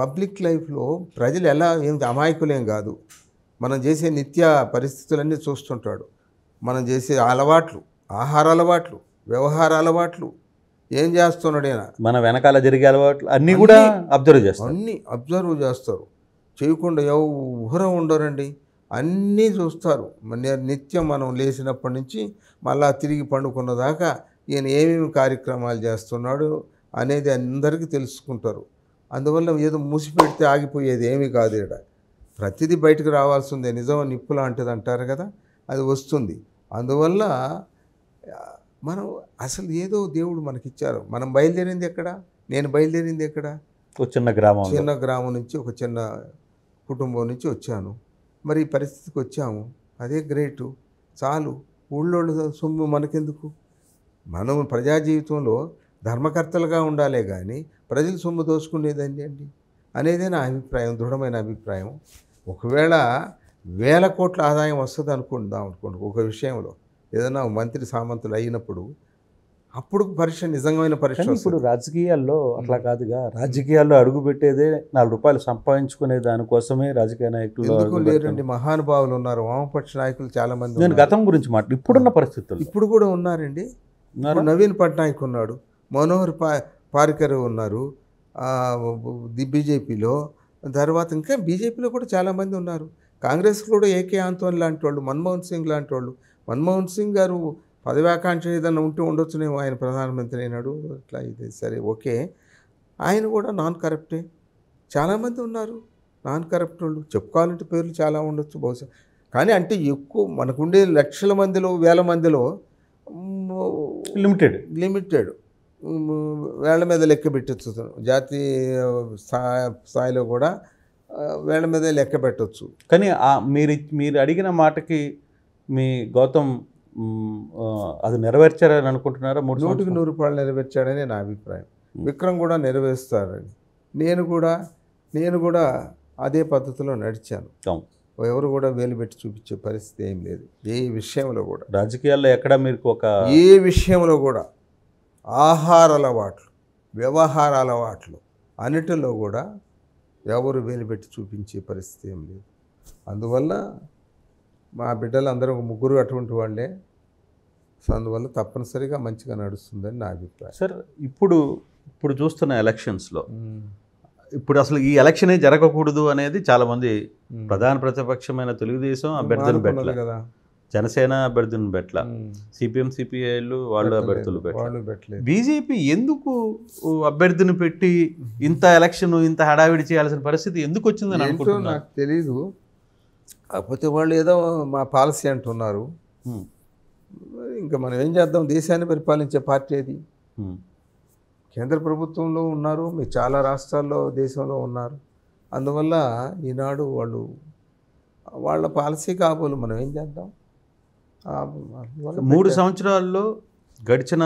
పబ్లిక్ లైఫ్లో ప్రజలు ఎలా ఏం అమాయకులేం కాదు మనం చేసే నిత్య పరిస్థితులన్నీ చూస్తుంటాడు మనం చేసే అలవాట్లు ఆహార అలవాట్లు వ్యవహార అలవాట్లు ఏం చేస్తున్నాడు ఆయన మన వెనకాల జరిగే అలవాట్లు అన్నీ కూడా అబ్జర్వ్ చేస్తారు అన్నీ అబ్జర్వ్ చేస్తారు చేయకుండా ఎవరు ఉండరండి అన్నీ చూస్తారు నిత్యం మనం లేచినప్పటి నుంచి మళ్ళా తిరిగి పండుకున్న దాకా ఈయన ఏమేమి కార్యక్రమాలు చేస్తున్నాడు అనేది అందరికీ తెలుసుకుంటారు అందువల్ల ఏదో మూసిపెడితే ఆగిపోయేది ఏమీ కాదు ఇక్కడ ప్రతిదీ బయటకు రావాల్సిందే నిజం నిప్పు లాంటిది అంటారు కదా అది వస్తుంది అందువల్ల మనం అసలు ఏదో దేవుడు మనకిచ్చారు మనం బయలుదేరింది ఎక్కడ నేను బయలుదేరింది ఎక్కడ ఒక చిన్న గ్రామం చిన్న గ్రామం నుంచి ఒక చిన్న కుటుంబం నుంచి వచ్చాను మరి పరిస్థితికి వచ్చాము అదే గ్రేటు చాలు ఊళ్ళో సొమ్ము మనకెందుకు మనం ప్రజా జీవితంలో ధర్మకర్తలుగా ఉండాలే కానీ ప్రజలు సొమ్ము దోచుకునేదండి అండి అనేదే నా అభిప్రాయం దృఢమైన అభిప్రాయం ఒకవేళ వేల కోట్ల ఆదాయం వస్తుంది అనుకుందాం అనుకోండి ఒక విషయంలో ఏదైనా మంత్రి సామంతులు అయినప్పుడు అప్పుడు పరీక్ష నిజమైన పరీక్ష ఇప్పుడు రాజకీయాల్లో అట్లా కాదుగా రాజకీయాల్లో అడుగుపెట్టేదే నాలుగు రూపాయలు సంపాదించుకునే దానికోసమే రాజకీయ నాయకులు లేరండి మహానుభావులు ఉన్నారు వామపక్ష నాయకులు చాలా మంది నేను గతం గురించి మాట ఇప్పుడున్న పరిస్థితులు ఇప్పుడు కూడా ఉన్నారండి నవీన్ పట్నాయక్ ఉన్నాడు మనోహర్ పా పారికర్ ఉన్నారు ది బీజేపీలో తర్వాత ఇంకా బీజేపీలో కూడా చాలామంది ఉన్నారు కాంగ్రెస్ కూడా ఏకే ఆంతోన్ లాంటి వాళ్ళు మన్మోహన్ సింగ్ లాంటి వాళ్ళు మన్మోహన్ సింగ్ గారు పదవాకాంక్ష ఏదైనా ఉంటే ఉండొచ్చునేమో ఆయన ప్రధానమంత్రి అయినాడు అట్లా ఇది సరే ఓకే ఆయన కూడా నాన్ కరప్టే చాలామంది ఉన్నారు నాన్ కరప్ట్ వాళ్ళు చెప్పుకోవాలంటే పేర్లు చాలా ఉండొచ్చు బహుశా కానీ అంటే ఎక్కువ మనకుండే లక్షల మందిలో వేల మందిలో లిమిటెడ్ లిమిటెడ్ వేళ్ల మీద లెక్క పెట్టచ్చు జాతి స్థాయిలో కూడా వేళ్ల మీద లెక్క పెట్టచ్చు కానీ మీరు మీరు అడిగిన మాటకి మీ గౌతమ్ అది నెరవేర్చారని అనుకుంటున్నారా మూడు నూటికి నూరు రూపాయలు నెరవేర్చాడనే నా అభిప్రాయం విక్రమ్ కూడా నెరవేరుస్తారని నేను కూడా నేను కూడా అదే పద్ధతిలో నడిచాను ఎవరు కూడా వేలు పెట్టి చూపించే పరిస్థితి ఏం లేదు ఏ విషయంలో కూడా రాజకీయాల్లో ఎక్కడ మీరు ఒక ఏ విషయంలో కూడా ఆహార అలవాట్లు వ్యవహార అలవాట్లు అన్నిటిలో కూడా ఎవరు వేలు పెట్టి చూపించే పరిస్థితి ఏం లేదు అందువల్ల మా బిడ్డలు ఒక ముగ్గురు అటువంటి వాళ్ళే సో అందువల్ల తప్పనిసరిగా మంచిగా నడుస్తుందని నా అభిప్రాయం సార్ ఇప్పుడు ఇప్పుడు చూస్తున్న ఎలక్షన్స్లో ఇప్పుడు అసలు ఈ ఎలక్షనే జరగకూడదు అనేది చాలామంది ప్రధాన ప్రతిపక్షమైన తెలుగుదేశం అభ్యర్థులు బెట్ల కదా జనసేన అభ్యర్థులను బెట్ల సిపిఎం సిపిఐలు వాళ్ళు అభ్యర్థులు బీజేపీ ఎందుకు అభ్యర్థిని పెట్టి ఇంత ఎలక్షన్ ఇంత హడావిడి చేయాల్సిన పరిస్థితి ఎందుకు వచ్చిందని అనుకుంటున్నా నాకు తెలీదు కాకపోతే వాళ్ళు ఏదో మా పాలసీ అంటున్నారు ఇంకా మనం ఏం చేద్దాం దేశాన్ని పరిపాలించే పార్టీ అది కేంద్ర ప్రభుత్వంలో ఉన్నారు మీరు చాలా రాష్ట్రాల్లో దేశంలో ఉన్నారు అందువల్ల ఈనాడు వాళ్ళు వాళ్ళ పాలసీ కాబోలు మనం ఏం చేద్దాం మూడు సంవత్సరాల్లో గడిచిన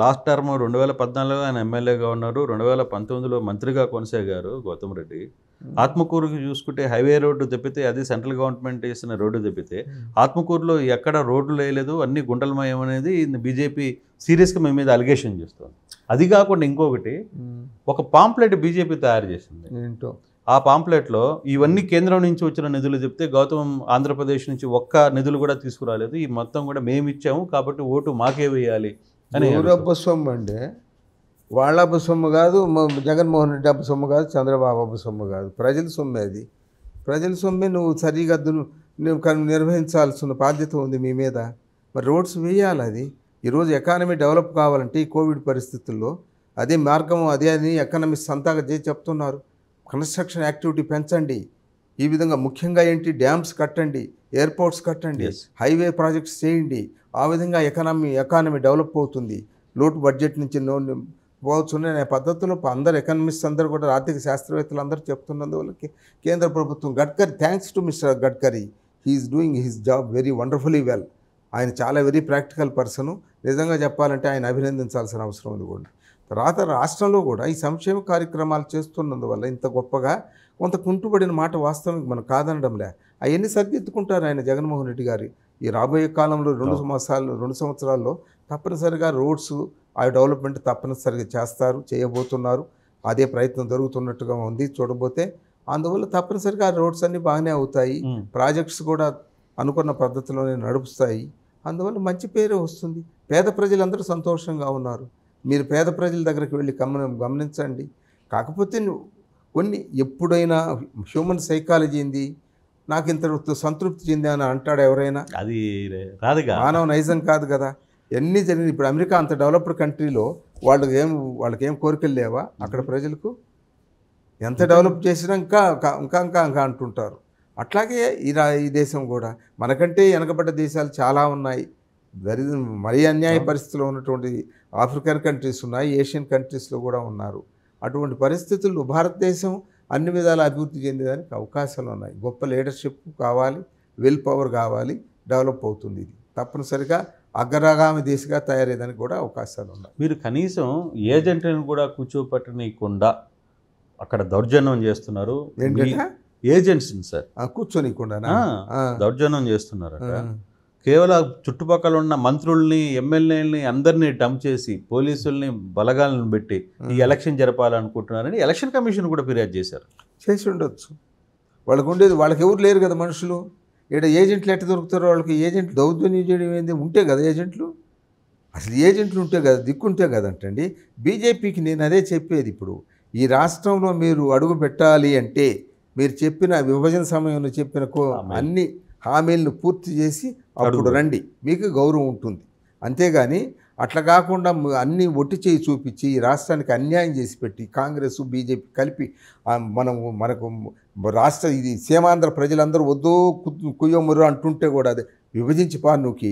లాస్ట్ టర్మ్ రెండు వేల పద్నాలుగులో ఆయన ఎమ్మెల్యేగా ఉన్నారు రెండు వేల పంతొమ్మిదిలో మంత్రిగా కొనసాగారు గౌతమ్ రెడ్డి ఆత్మకూరుకి చూసుకుంటే హైవే రోడ్డు తప్పితే అది సెంట్రల్ గవర్నమెంట్ వేసిన రోడ్డు తప్పితే hmm. ఆత్మకూరులో ఎక్కడ రోడ్లు వేయలేదు అన్ని గుంటలమయం అనేది బీజేపీ సీరియస్గా మీ మీద అలిగేషన్ చేస్తుంది అది కాకుండా ఇంకొకటి hmm. ఒక పాంప్లెట్ బీజేపీ తయారు చేసింది ఏంటో ఆ పాంప్లెట్లో ఇవన్నీ కేంద్రం నుంచి వచ్చిన నిధులు చెప్తే గౌతమ్ ఆంధ్రప్రదేశ్ నుంచి ఒక్క నిధులు కూడా తీసుకురాలేదు ఈ మొత్తం కూడా మేము ఇచ్చాము కాబట్టి ఓటు మాకే వేయాలి అని అంటే వాళ్ళ అప్పు సొమ్ము కాదు జగన్మోహన్ రెడ్డి అప్పు సొమ్ము కాదు చంద్రబాబు అప్పు సొమ్ము కాదు ప్రజల సొమ్మే అది ప్రజల సొమ్మే నువ్వు సరిగద్దు నువ్వు నిర్వహించాల్సిన బాధ్యత ఉంది మీ మీద మరి రోడ్స్ వేయాలి అది ఈరోజు ఎకానమీ డెవలప్ కావాలంటే ఈ కోవిడ్ పరిస్థితుల్లో అదే మార్గం అదే అని ఎకానమీ అంతాగా చేసి చెప్తున్నారు కన్స్ట్రక్షన్ యాక్టివిటీ పెంచండి ఈ విధంగా ముఖ్యంగా ఏంటి డ్యామ్స్ కట్టండి ఎయిర్పోర్ట్స్ కట్టండి హైవే ప్రాజెక్ట్స్ చేయండి ఆ విధంగా ఎకానమీ ఎకానమీ డెవలప్ అవుతుంది లోటు బడ్జెట్ నుంచి పోవచ్చునే పద్ధతులు అందరు ఎకనమిస్ట్ అందరూ కూడా ఆర్థిక శాస్త్రవేత్తలు అందరూ చెప్తున్నందు వాళ్ళకి కేంద్ర ప్రభుత్వం Gadkari thanks to mister Gadkari he's doing his job very wonderfully well ఆయన చాలా వెరీ ప్రాక్టికల్ పర్సను నిజంగా చెప్పాలంటే ఆయన అభినందించాల్సిన అవసరం ఉంది కూడా తర్వాత రాష్ట్రంలో కూడా ఈ సంక్షేమ కార్యక్రమాలు చేస్తున్నందువల్ల ఇంత గొప్పగా కొంత కుంటుబడిన మాట వాస్తవం మనం కాదనడంలే అవన్నీ సరిదిద్దుకుంటారు ఆయన జగన్మోహన్ రెడ్డి గారు ఈ రాబోయే కాలంలో రెండు సంవత్సరాలు రెండు సంవత్సరాల్లో తప్పనిసరిగా రోడ్స్ ఆ డెవలప్మెంట్ తప్పనిసరిగా చేస్తారు చేయబోతున్నారు అదే ప్రయత్నం జరుగుతున్నట్టుగా ఉంది చూడబోతే అందువల్ల తప్పనిసరిగా ఆ రోడ్స్ అన్నీ బాగానే అవుతాయి ప్రాజెక్ట్స్ కూడా అనుకున్న పద్ధతిలోనే నడుపుస్తాయి అందువల్ల మంచి పేరే వస్తుంది పేద ప్రజలందరూ సంతోషంగా ఉన్నారు మీరు పేద ప్రజల దగ్గరికి వెళ్ళి గమన గమనించండి కాకపోతే కొన్ని ఎప్పుడైనా హ్యూమన్ సైకాలజీ ఉంది నాకు ఇంత సంతృప్తి చెంది అని అంటాడు ఎవరైనా అది రాదు మానవ నైజం కాదు కదా ఎన్ని జరిగింది ఇప్పుడు అమెరికా అంత డెవలప్డ్ కంట్రీలో వాళ్ళకి ఏం వాళ్ళకి ఏం కోరికలు లేవా అక్కడ ప్రజలకు ఎంత డెవలప్ చేసినా ఇంకా ఇంకా ఇంకా ఇంకా అంటుంటారు అట్లాగే ఈ దేశం కూడా మనకంటే వెనకబడ్డ దేశాలు చాలా ఉన్నాయి దరి మరీ అన్యాయ పరిస్థితిలో ఉన్నటువంటి ఆఫ్రికన్ కంట్రీస్ ఉన్నాయి ఏషియన్ కంట్రీస్లో కూడా ఉన్నారు అటువంటి పరిస్థితులు భారతదేశం అన్ని విధాల అభివృద్ధి చెందేదానికి అవకాశాలు ఉన్నాయి గొప్ప లీడర్షిప్ కావాలి విల్ పవర్ కావాలి డెవలప్ అవుతుంది ఇది తప్పనిసరిగా అగ్రగామి దిశగా తయారయ్యేదానికి కూడా అవకాశాలు ఉన్నాయి మీరు కనీసం ఏజెంట్ని కూడా కూర్చోపెట్టనీయకుండా అక్కడ దౌర్జన్యం చేస్తున్నారు ఏజెంట్స్ని సార్ కూర్చోనికుండా దౌర్జన్యం చేస్తున్నారు కేవలం చుట్టుపక్కల ఉన్న మంత్రుల్ని ఎమ్మెల్యేలని అందరినీ డంప్ చేసి పోలీసుల్ని బలగాలను పెట్టి ఈ ఎలక్షన్ జరపాలనుకుంటున్నారని ఎలక్షన్ కమిషన్ కూడా ఫిర్యాదు చేశారు చేసి ఉండొచ్చు వాళ్ళకు ఉండేది వాళ్ళకి ఎవరు లేరు కదా మనుషులు ఇక్కడ ఏజెంట్లు ఎట్ట దొరుకుతారో వాళ్ళకి ఏజెంట్ దౌర్జన్యం చేయడం ఏంది ఉంటే కదా ఏజెంట్లు అసలు ఏజెంట్లు ఉంటే కదా దిక్కుంటే కదంటండి బీజేపీకి నేను అదే చెప్పేది ఇప్పుడు ఈ రాష్ట్రంలో మీరు అడుగు పెట్టాలి అంటే మీరు చెప్పిన విభజన సమయంలో చెప్పిన కో అన్ని హామీలను పూర్తి చేసి అప్పుడు రండి మీకు గౌరవం ఉంటుంది అంతేగాని అట్లా కాకుండా అన్నీ ఒట్టి చేయి చూపించి ఈ రాష్ట్రానికి అన్యాయం చేసి పెట్టి కాంగ్రెస్ బీజేపీ కలిపి మనము మనకు రాష్ట్ర ఇది సీమాంధ్ర ప్రజలందరూ వద్దు కుయ్యొమ్మురు అంటుంటే కూడా అది విభజించి పానుకి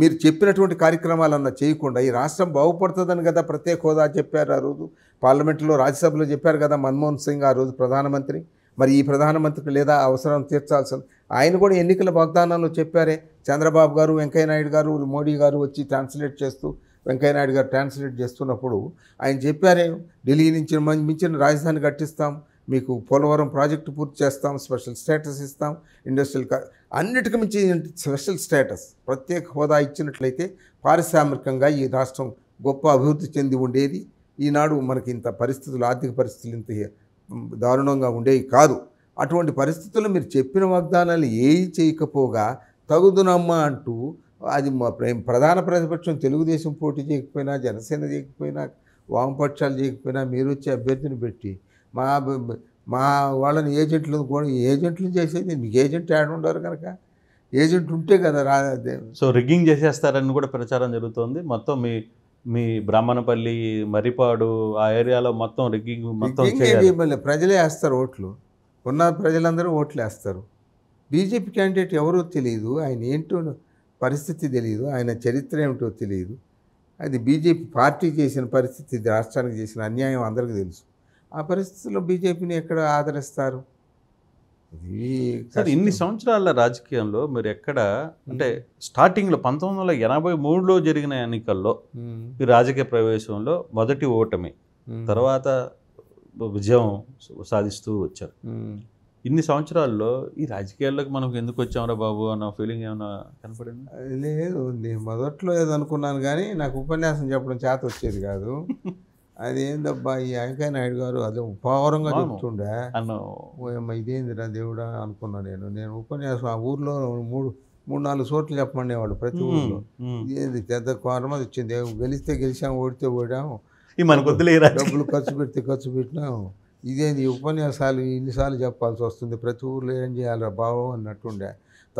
మీరు చెప్పినటువంటి కార్యక్రమాలన్నా చేయకుండా ఈ రాష్ట్రం బాగుపడుతుందని కదా ప్రత్యేక హోదా చెప్పారు ఆ రోజు పార్లమెంట్లో రాజ్యసభలో చెప్పారు కదా మన్మోహన్ సింగ్ ఆ రోజు ప్రధానమంత్రి మరి ఈ ప్రధానమంత్రికి లేదా అవసరం తీర్చాల్సిన ఆయన కూడా ఎన్నికల వాగ్దానాలు చెప్పారే చంద్రబాబు గారు వెంకయ్యనాయుడు గారు మోడీ గారు వచ్చి ట్రాన్స్లేట్ చేస్తూ వెంకయ్యనాయుడు గారు ట్రాన్స్లేట్ చేస్తున్నప్పుడు ఆయన చెప్పారే ఢిల్లీ నుంచి మించిన రాజధాని కట్టిస్తాం మీకు పోలవరం ప్రాజెక్టు పూర్తి చేస్తాం స్పెషల్ స్టేటస్ ఇస్తాం ఇండస్ట్రియల్ అన్నిటికి మించి స్పెషల్ స్టేటస్ ప్రత్యేక హోదా ఇచ్చినట్లయితే పారిశ్రామికంగా ఈ రాష్ట్రం గొప్ప అభివృద్ధి చెంది ఉండేది ఈనాడు మనకి ఇంత పరిస్థితులు ఆర్థిక పరిస్థితులు ఇంత దారుణంగా ఉండేవి కాదు అటువంటి పరిస్థితుల్లో మీరు చెప్పిన వాగ్దానాలు ఏవి చేయకపోగా తగుదునమ్మా అంటూ అది ప్రధాన ప్రతిపక్షం తెలుగుదేశం పోటీ చేయకపోయినా జనసేన చేయకపోయినా వామపక్షాలు చేయకపోయినా మీరు వచ్చి అభ్యర్థిని పెట్టి మా మా వాళ్ళని ఏజెంట్లు కూడా ఏజెంట్లు చేసేది మీకు ఏజెంట్ యాడ్ ఉండరు కనుక ఏజెంట్ ఉంటే కదా రా సో రిగ్గింగ్ చేసేస్తారని కూడా ప్రచారం జరుగుతుంది మొత్తం మీ మీ బ్రాహ్మణపల్లి మరిపాడు ఆ ఏరియాలో మొత్తం రిగ్గింగ్ మొత్తం ప్రజలే వేస్తారు ఓట్లు ఉన్న ప్రజలందరూ ఓట్లు వేస్తారు బీజేపీ క్యాండిడేట్ ఎవరో తెలియదు ఆయన ఏంటో పరిస్థితి తెలియదు ఆయన చరిత్ర ఏమిటో తెలియదు అది బీజేపీ పార్టీ చేసిన పరిస్థితి రాష్ట్రానికి చేసిన అన్యాయం అందరికీ తెలుసు ఆ పరిస్థితుల్లో బీజేపీని ఎక్కడ ఆదరిస్తారు ఇది ఇన్ని సంవత్సరాల రాజకీయంలో మీరు ఎక్కడ అంటే స్టార్టింగ్లో పంతొమ్మిది వందల ఎనభై మూడులో జరిగిన ఎన్నికల్లో ఈ రాజకీయ ప్రవేశంలో మొదటి ఓటమి తర్వాత విజయం సాధిస్తూ వచ్చారు ఇన్ని సంవత్సరాల్లో ఈ రాజకీయాల్లోకి మనం ఎందుకు వచ్చామరా బాబు అన్న ఫీలింగ్ ఏమైనా కనపడింది లేదు మొదట్లో ఏదనుకున్నాను కానీ నాకు ఉపన్యాసం చెప్పడం చేత వచ్చేది కాదు అదేందబ్బా ఈ వెంకయ్య నాయుడు గారు అదే ఉపహారంగా చెప్తుండే ఇదేందిరా దేవుడా అనుకున్నా నేను నేను ఉపన్యాసం ఆ ఊర్లో మూడు మూడు నాలుగు చోట్లు వాళ్ళు ప్రతి ఊర్లో ఇదేంది పెద్ద కోరం అది వచ్చింది గెలిస్తే గెలిచాము ఓడితే ఓడాము డబ్బులు ఖర్చు పెడితే ఖర్చు పెట్టినాము ఇదేంది ఉపన్యాసాలు ఇన్నిసార్లు చెప్పాల్సి వస్తుంది ప్రతి ఊర్లో ఏం రా బావో అన్నట్టుండే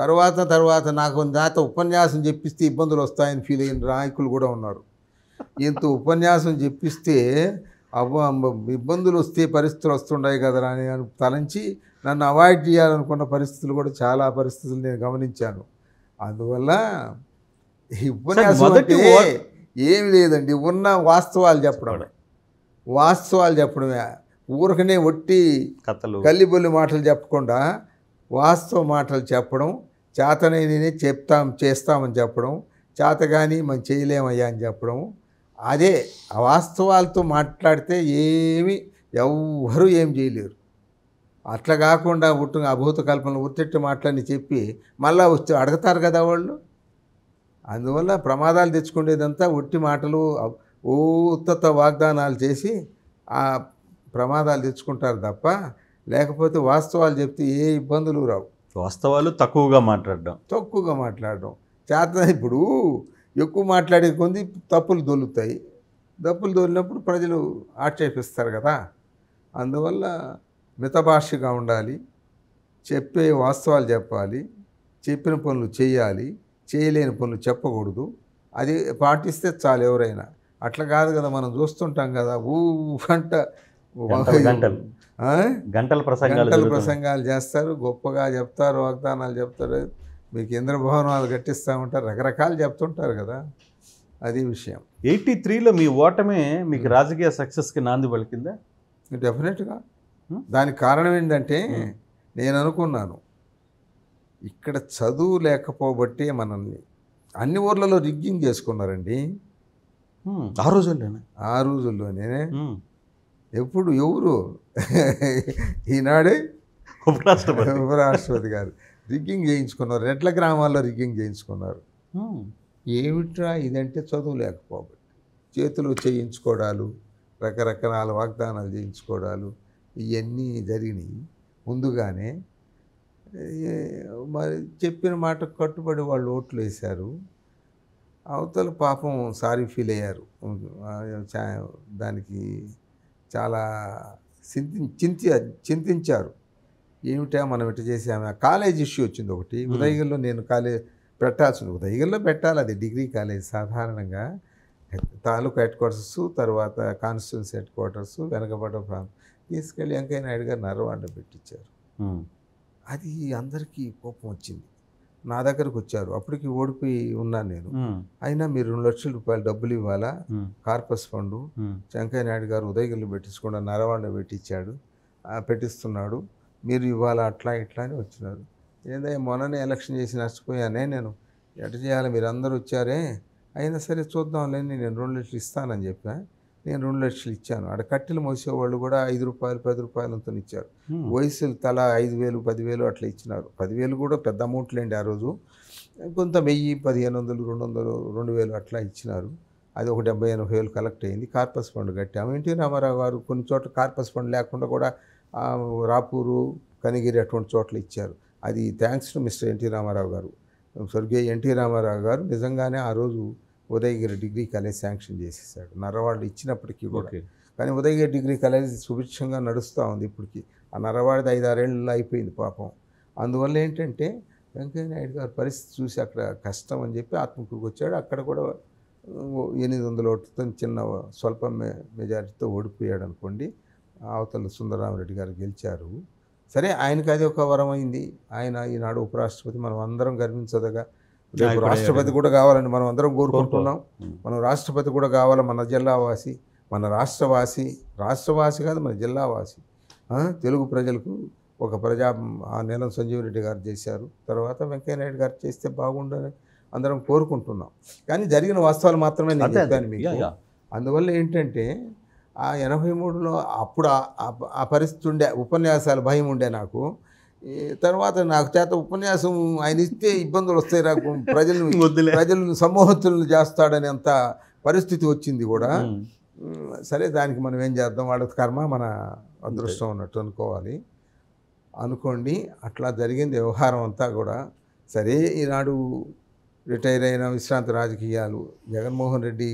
తర్వాత తర్వాత నాకు దాత ఉపన్యాసం చెప్పిస్తే ఇబ్బందులు వస్తాయని ఫీల్ అయిన నాయకులు కూడా ఉన్నారు ఇంత ఉపన్యాసం చెప్పిస్తే ఇబ్బందులు వస్తే పరిస్థితులు వస్తుండయి కదా అని తలంచి నన్ను అవాయిడ్ చేయాలనుకున్న పరిస్థితులు కూడా చాలా పరిస్థితులు నేను గమనించాను అందువల్ల ఉపన్యాసం అంటే ఏం లేదండి ఉన్న వాస్తవాలు చెప్పడం వాస్తవాలు చెప్పడమే ఊరికనే ఒట్టి కథలు గల్లిబొల్లి మాటలు చెప్పకుండా వాస్తవ మాటలు చెప్పడం చేతనైనా చెప్తాం చేస్తామని చెప్పడం చేత కానీ మనం చేయలేమయ్యా అని చెప్పడం అదే అవాస్తవాలతో మాట్లాడితే ఏమి ఎవ్వరూ ఏం చేయలేరు అట్లా కాకుండా ఉట్టు అభూత కల్పనలు ఉత్తిట్టు మాటలని చెప్పి మళ్ళీ వచ్చి అడుగుతారు కదా వాళ్ళు అందువల్ల ప్రమాదాలు తెచ్చుకునేదంతా ఉట్టి మాటలు ఉత్త వాగ్దానాలు చేసి ఆ ప్రమాదాలు తెచ్చుకుంటారు తప్ప లేకపోతే వాస్తవాలు చెప్తే ఏ ఇబ్బందులు రావు వాస్తవాలు తక్కువగా మాట్లాడడం తక్కువగా మాట్లాడడం చేత ఇప్పుడు ఎక్కువ మాట్లాడే కొంది తప్పులు దొలుతాయి తప్పులు దొల్లినప్పుడు ప్రజలు ఆక్షేపిస్తారు కదా అందువల్ల మితభాషగా ఉండాలి చెప్పే వాస్తవాలు చెప్పాలి చెప్పిన పనులు చేయాలి చేయలేని పనులు చెప్పకూడదు అది పాటిస్తే చాలు ఎవరైనా అట్లా కాదు కదా మనం చూస్తుంటాం కదా ఊ గంట గంటలు ప్రసంగాలు ప్రసంగాలు చేస్తారు గొప్పగా చెప్తారు వాగ్దానాలు చెప్తారు మీకు ఇంద్రభవనాలు భవనాలు కట్టిస్తూ ఉంటారు రకరకాలు చెప్తుంటారు కదా అది విషయం ఎయిటీ త్రీలో మీ ఓటమే మీకు hmm. రాజకీయ సక్సెస్కి నాంది పలికిందా డెఫినెట్గా hmm? దానికి కారణం ఏంటంటే hmm. నేను అనుకున్నాను ఇక్కడ చదువు లేకపోబట్టే మనల్ని అన్ని ఊర్లలో రిగ్గింగ్ చేసుకున్నారండి ఆ రోజుల్లోనే ఆ రోజుల్లోనే ఎప్పుడు ఎవరు ఈనాడే ఉపరాష్ట్రపతి ఉపరాష్ట్రపతి గారు రిగ్గింగ్ చేయించుకున్నారు రెట్ల గ్రామాల్లో రిగ్గింగ్ చేయించుకున్నారు ఏమిట్రా ఇదంటే చదువు లేకపోబట్టి చేతులు చేయించుకోవడాలు రకరకాల వాగ్దానాలు చేయించుకోవడాలు ఇవన్నీ జరిగినాయి ముందుగానే మరి చెప్పిన మాట కట్టుబడి వాళ్ళు ఓట్లు వేశారు అవతల పాపం సారీ ఫీల్ అయ్యారు దానికి చాలా చింతి చింతి చింతించారు ఏమిటా మనం ఇటు చేసామా కాలేజ్ ఇష్యూ వచ్చింది ఒకటి ఉదయగిరిలో నేను కాలేజ్ పెట్టాల్సింది ఉదయగిరిలో పెట్టాలి అది డిగ్రీ కాలేజ్ సాధారణంగా తాలూకా హెడ్ క్వార్టర్స్ తర్వాత కాన్స్టిట్యున్సీ హెడ్ క్వార్టర్స్ వెనకబడ్డ ప్రాంతం తీసుకెళ్ళి వెంకయ్య నాయుడు గారు నర్వాడ పెట్టించారు అది అందరికీ కోపం వచ్చింది నా దగ్గరకు వచ్చారు అప్పటికి ఓడిపోయి ఉన్నాను నేను అయినా మీరు రెండు లక్షల రూపాయలు డబ్బులు ఇవ్వాలా కార్పస్ ఫండు వెంకయ్య నాయుడు గారు ఉదయగిరిలో పెట్టించకుండా నరవాండ పెట్టించాడు పెట్టిస్తున్నాడు మీరు ఇవాళ అట్లా ఇట్లా అని వచ్చినారు ఏదైనా మొన్ననే ఎలక్షన్ చేసి నష్టపోయానే నేను ఎట చేయాలి మీరు అందరూ వచ్చారే అయినా సరే చూద్దాంలే నేను రెండు లక్షలు ఇస్తానని చెప్పా నేను రెండు లక్షలు ఇచ్చాను అక్కడ కట్టెలు మోసేవాళ్ళు కూడా ఐదు రూపాయలు పది రూపాయలతో ఇచ్చారు వయసులు తల ఐదు వేలు పదివేలు అట్లా ఇచ్చినారు పదివేలు కూడా పెద్ద అమౌంట్లేండి ఆ రోజు కొంత వెయ్యి పదిహేను వందలు రెండు వందలు రెండు వేలు అట్లా ఇచ్చినారు అది ఒక డెబ్బై ఎనభై వేలు కలెక్ట్ అయింది కార్పస్ ఫండ్ కట్టాము ఎన్టీ రామారావు గారు కొన్ని చోట్ల కార్పస్ ఫండ్ లేకుండా కూడా రాపూరు కనిగిరి అటువంటి చోట్ల ఇచ్చారు అది thanks to mister NT Rama Rao garu స్వర్గీయ ఎన్టీ రామారావు గారు నిజంగానే ఆ రోజు ఉదయగిరి డిగ్రీ కాలేజ్ శాంక్షన్ చేసేసాడు నర్రవాళ్ళు ఇచ్చినప్పటికీ కూడా కానీ ఉదయగిరి డిగ్రీ కాలేజ్ సుభిక్షంగా నడుస్తూ ఉంది ఇప్పటికీ ఆ నర్రవాడిది ఐదారేళ్ళు అయిపోయింది పాపం అందువల్ల ఏంటంటే వెంకయ్య నాయుడు గారి పరిస్థితి చూసి అక్కడ కష్టం అని చెప్పి ఆత్మకూరుకు వచ్చాడు అక్కడ కూడా ఎనిమిది వందల ఓట్లతో చిన్న స్వల్ప మెజారిటీతో ఓడిపోయాడు అనుకోండి అవతల సుందరరామరెడ్డి గారు గెలిచారు సరే ఆయనకు అది ఒక వరం అయింది ఆయన ఈనాడు ఉపరాష్ట్రపతి మనం అందరం గర్వించదగా రాష్ట్రపతి కూడా కావాలని మనం అందరం కోరుకుంటున్నాం మనం రాష్ట్రపతి కూడా కావాలి మన జిల్లావాసి మన రాష్ట్రవాసి రాష్ట్రవాసి కాదు మన జిల్లావాసి తెలుగు ప్రజలకు ఒక ప్రజా ఆ నీలం సంజీవ్ రెడ్డి గారు చేశారు తర్వాత వెంకయ్యనాయుడు గారు చేస్తే బాగుండని అందరం కోరుకుంటున్నాం కానీ జరిగిన వాస్తవాలు మాత్రమే నేను చెప్పాను మీకు అందువల్ల ఏంటంటే ఆ ఎనభై మూడులో అప్పుడు ఆ పరిస్థితి ఉండే ఉపన్యాసాలు భయం ఉండే నాకు తర్వాత నాకు చేత ఉపన్యాసం ఆయన ఇస్తే ఇబ్బందులు వస్తాయి నాకు ప్రజలను ప్రజలను సమూహతులను చేస్తాడనే అంత పరిస్థితి వచ్చింది కూడా సరే దానికి మనం ఏం చేద్దాం వాళ్ళ కర్మ మన అదృష్టం ఉన్నట్టు అనుకోవాలి అనుకోండి అట్లా జరిగింది వ్యవహారం అంతా కూడా సరే ఈనాడు రిటైర్ అయిన విశ్రాంతి రాజకీయాలు జగన్మోహన్ రెడ్డి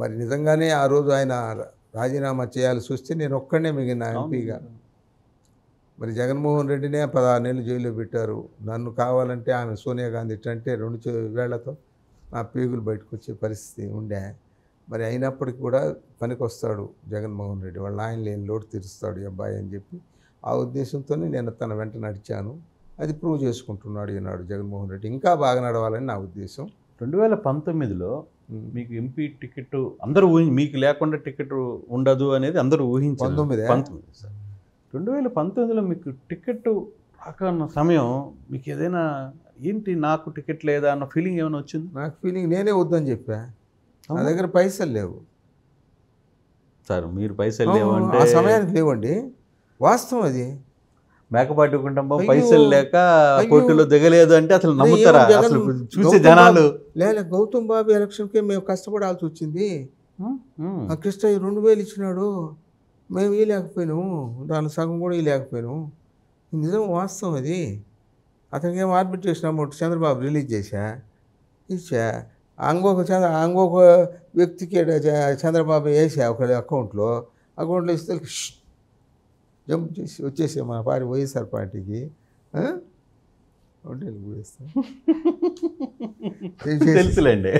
మరి నిజంగానే ఆ రోజు ఆయన రాజీనామా చేయాల్సి వస్తే నేను ఒక్కడనే మిగిలిన ఎంపీగా మరి జగన్మోహన్ రెడ్డినే పదహారు నెలలు జైల్లో పెట్టారు నన్ను కావాలంటే ఆమె సోనియా గాంధీ అంటే రెండు వేళ్లతో నా పేగులు బయటకు వచ్చే పరిస్థితి ఉండే మరి అయినప్పటికీ కూడా పనికి వస్తాడు జగన్మోహన్ రెడ్డి వాళ్ళు ఆయన లేని లోటు తీరుస్తాడు అబ్బాయి అని చెప్పి ఆ ఉద్దేశంతోనే నేను తన వెంట నడిచాను అది ప్రూవ్ చేసుకుంటున్నాడు ఈనాడు జగన్మోహన్ రెడ్డి ఇంకా బాగా నడవాలని నా ఉద్దేశం రెండు వేల పంతొమ్మిదిలో మీకు ఎంపీ టికెట్ అందరూ ఊహి మీకు లేకుండా టికెట్ ఉండదు అనేది అందరూ ఊహించారు పంతొమ్మిది పంతొమ్మిది సార్ రెండు వేల పంతొమ్మిదిలో మీకు టికెట్ రాకన్న సమయం మీకు ఏదైనా ఏంటి నాకు టికెట్ లేదా అన్న ఫీలింగ్ ఏమైనా వచ్చింది నాకు ఫీలింగ్ నేనే వద్దని చెప్పా నా దగ్గర పైసలు లేవు సార్ మీరు పైసలు లేవు అంటే ఆ సమయానికి లేవండి వాస్తవం అది మేకపాటి కుటుంబం పైసలు లేక కోర్టులో దిగలేదు అంటే అసలు నమ్ముతారా అసలు చూసే జనాలు లేదా గౌతమ్ బాబు ఎలక్షన్కి మేము కష్టపడాల్సి వచ్చింది కృష్ణ రెండు వేలు ఇచ్చినాడు మేము ఇవ్వలేకపోయినాము దాని సగం కూడా ఇవ్వలేకపోయినాము నిజం వాస్తవం అది అతనికి ఏం ఆర్బిట్ చేసిన అమౌంట్ చంద్రబాబు రిలీజ్ చేశా ఇచ్చా అంగొక చంద్ర అంగొక వ్యక్తికి చంద్రబాబు వేసా ఒక అకౌంట్లో అకౌంట్లో ఇస్తే జంప్ చేసి వచ్చేసి మా పారి వైఎస్ఆర్ పార్టీకి తెలుసులేండి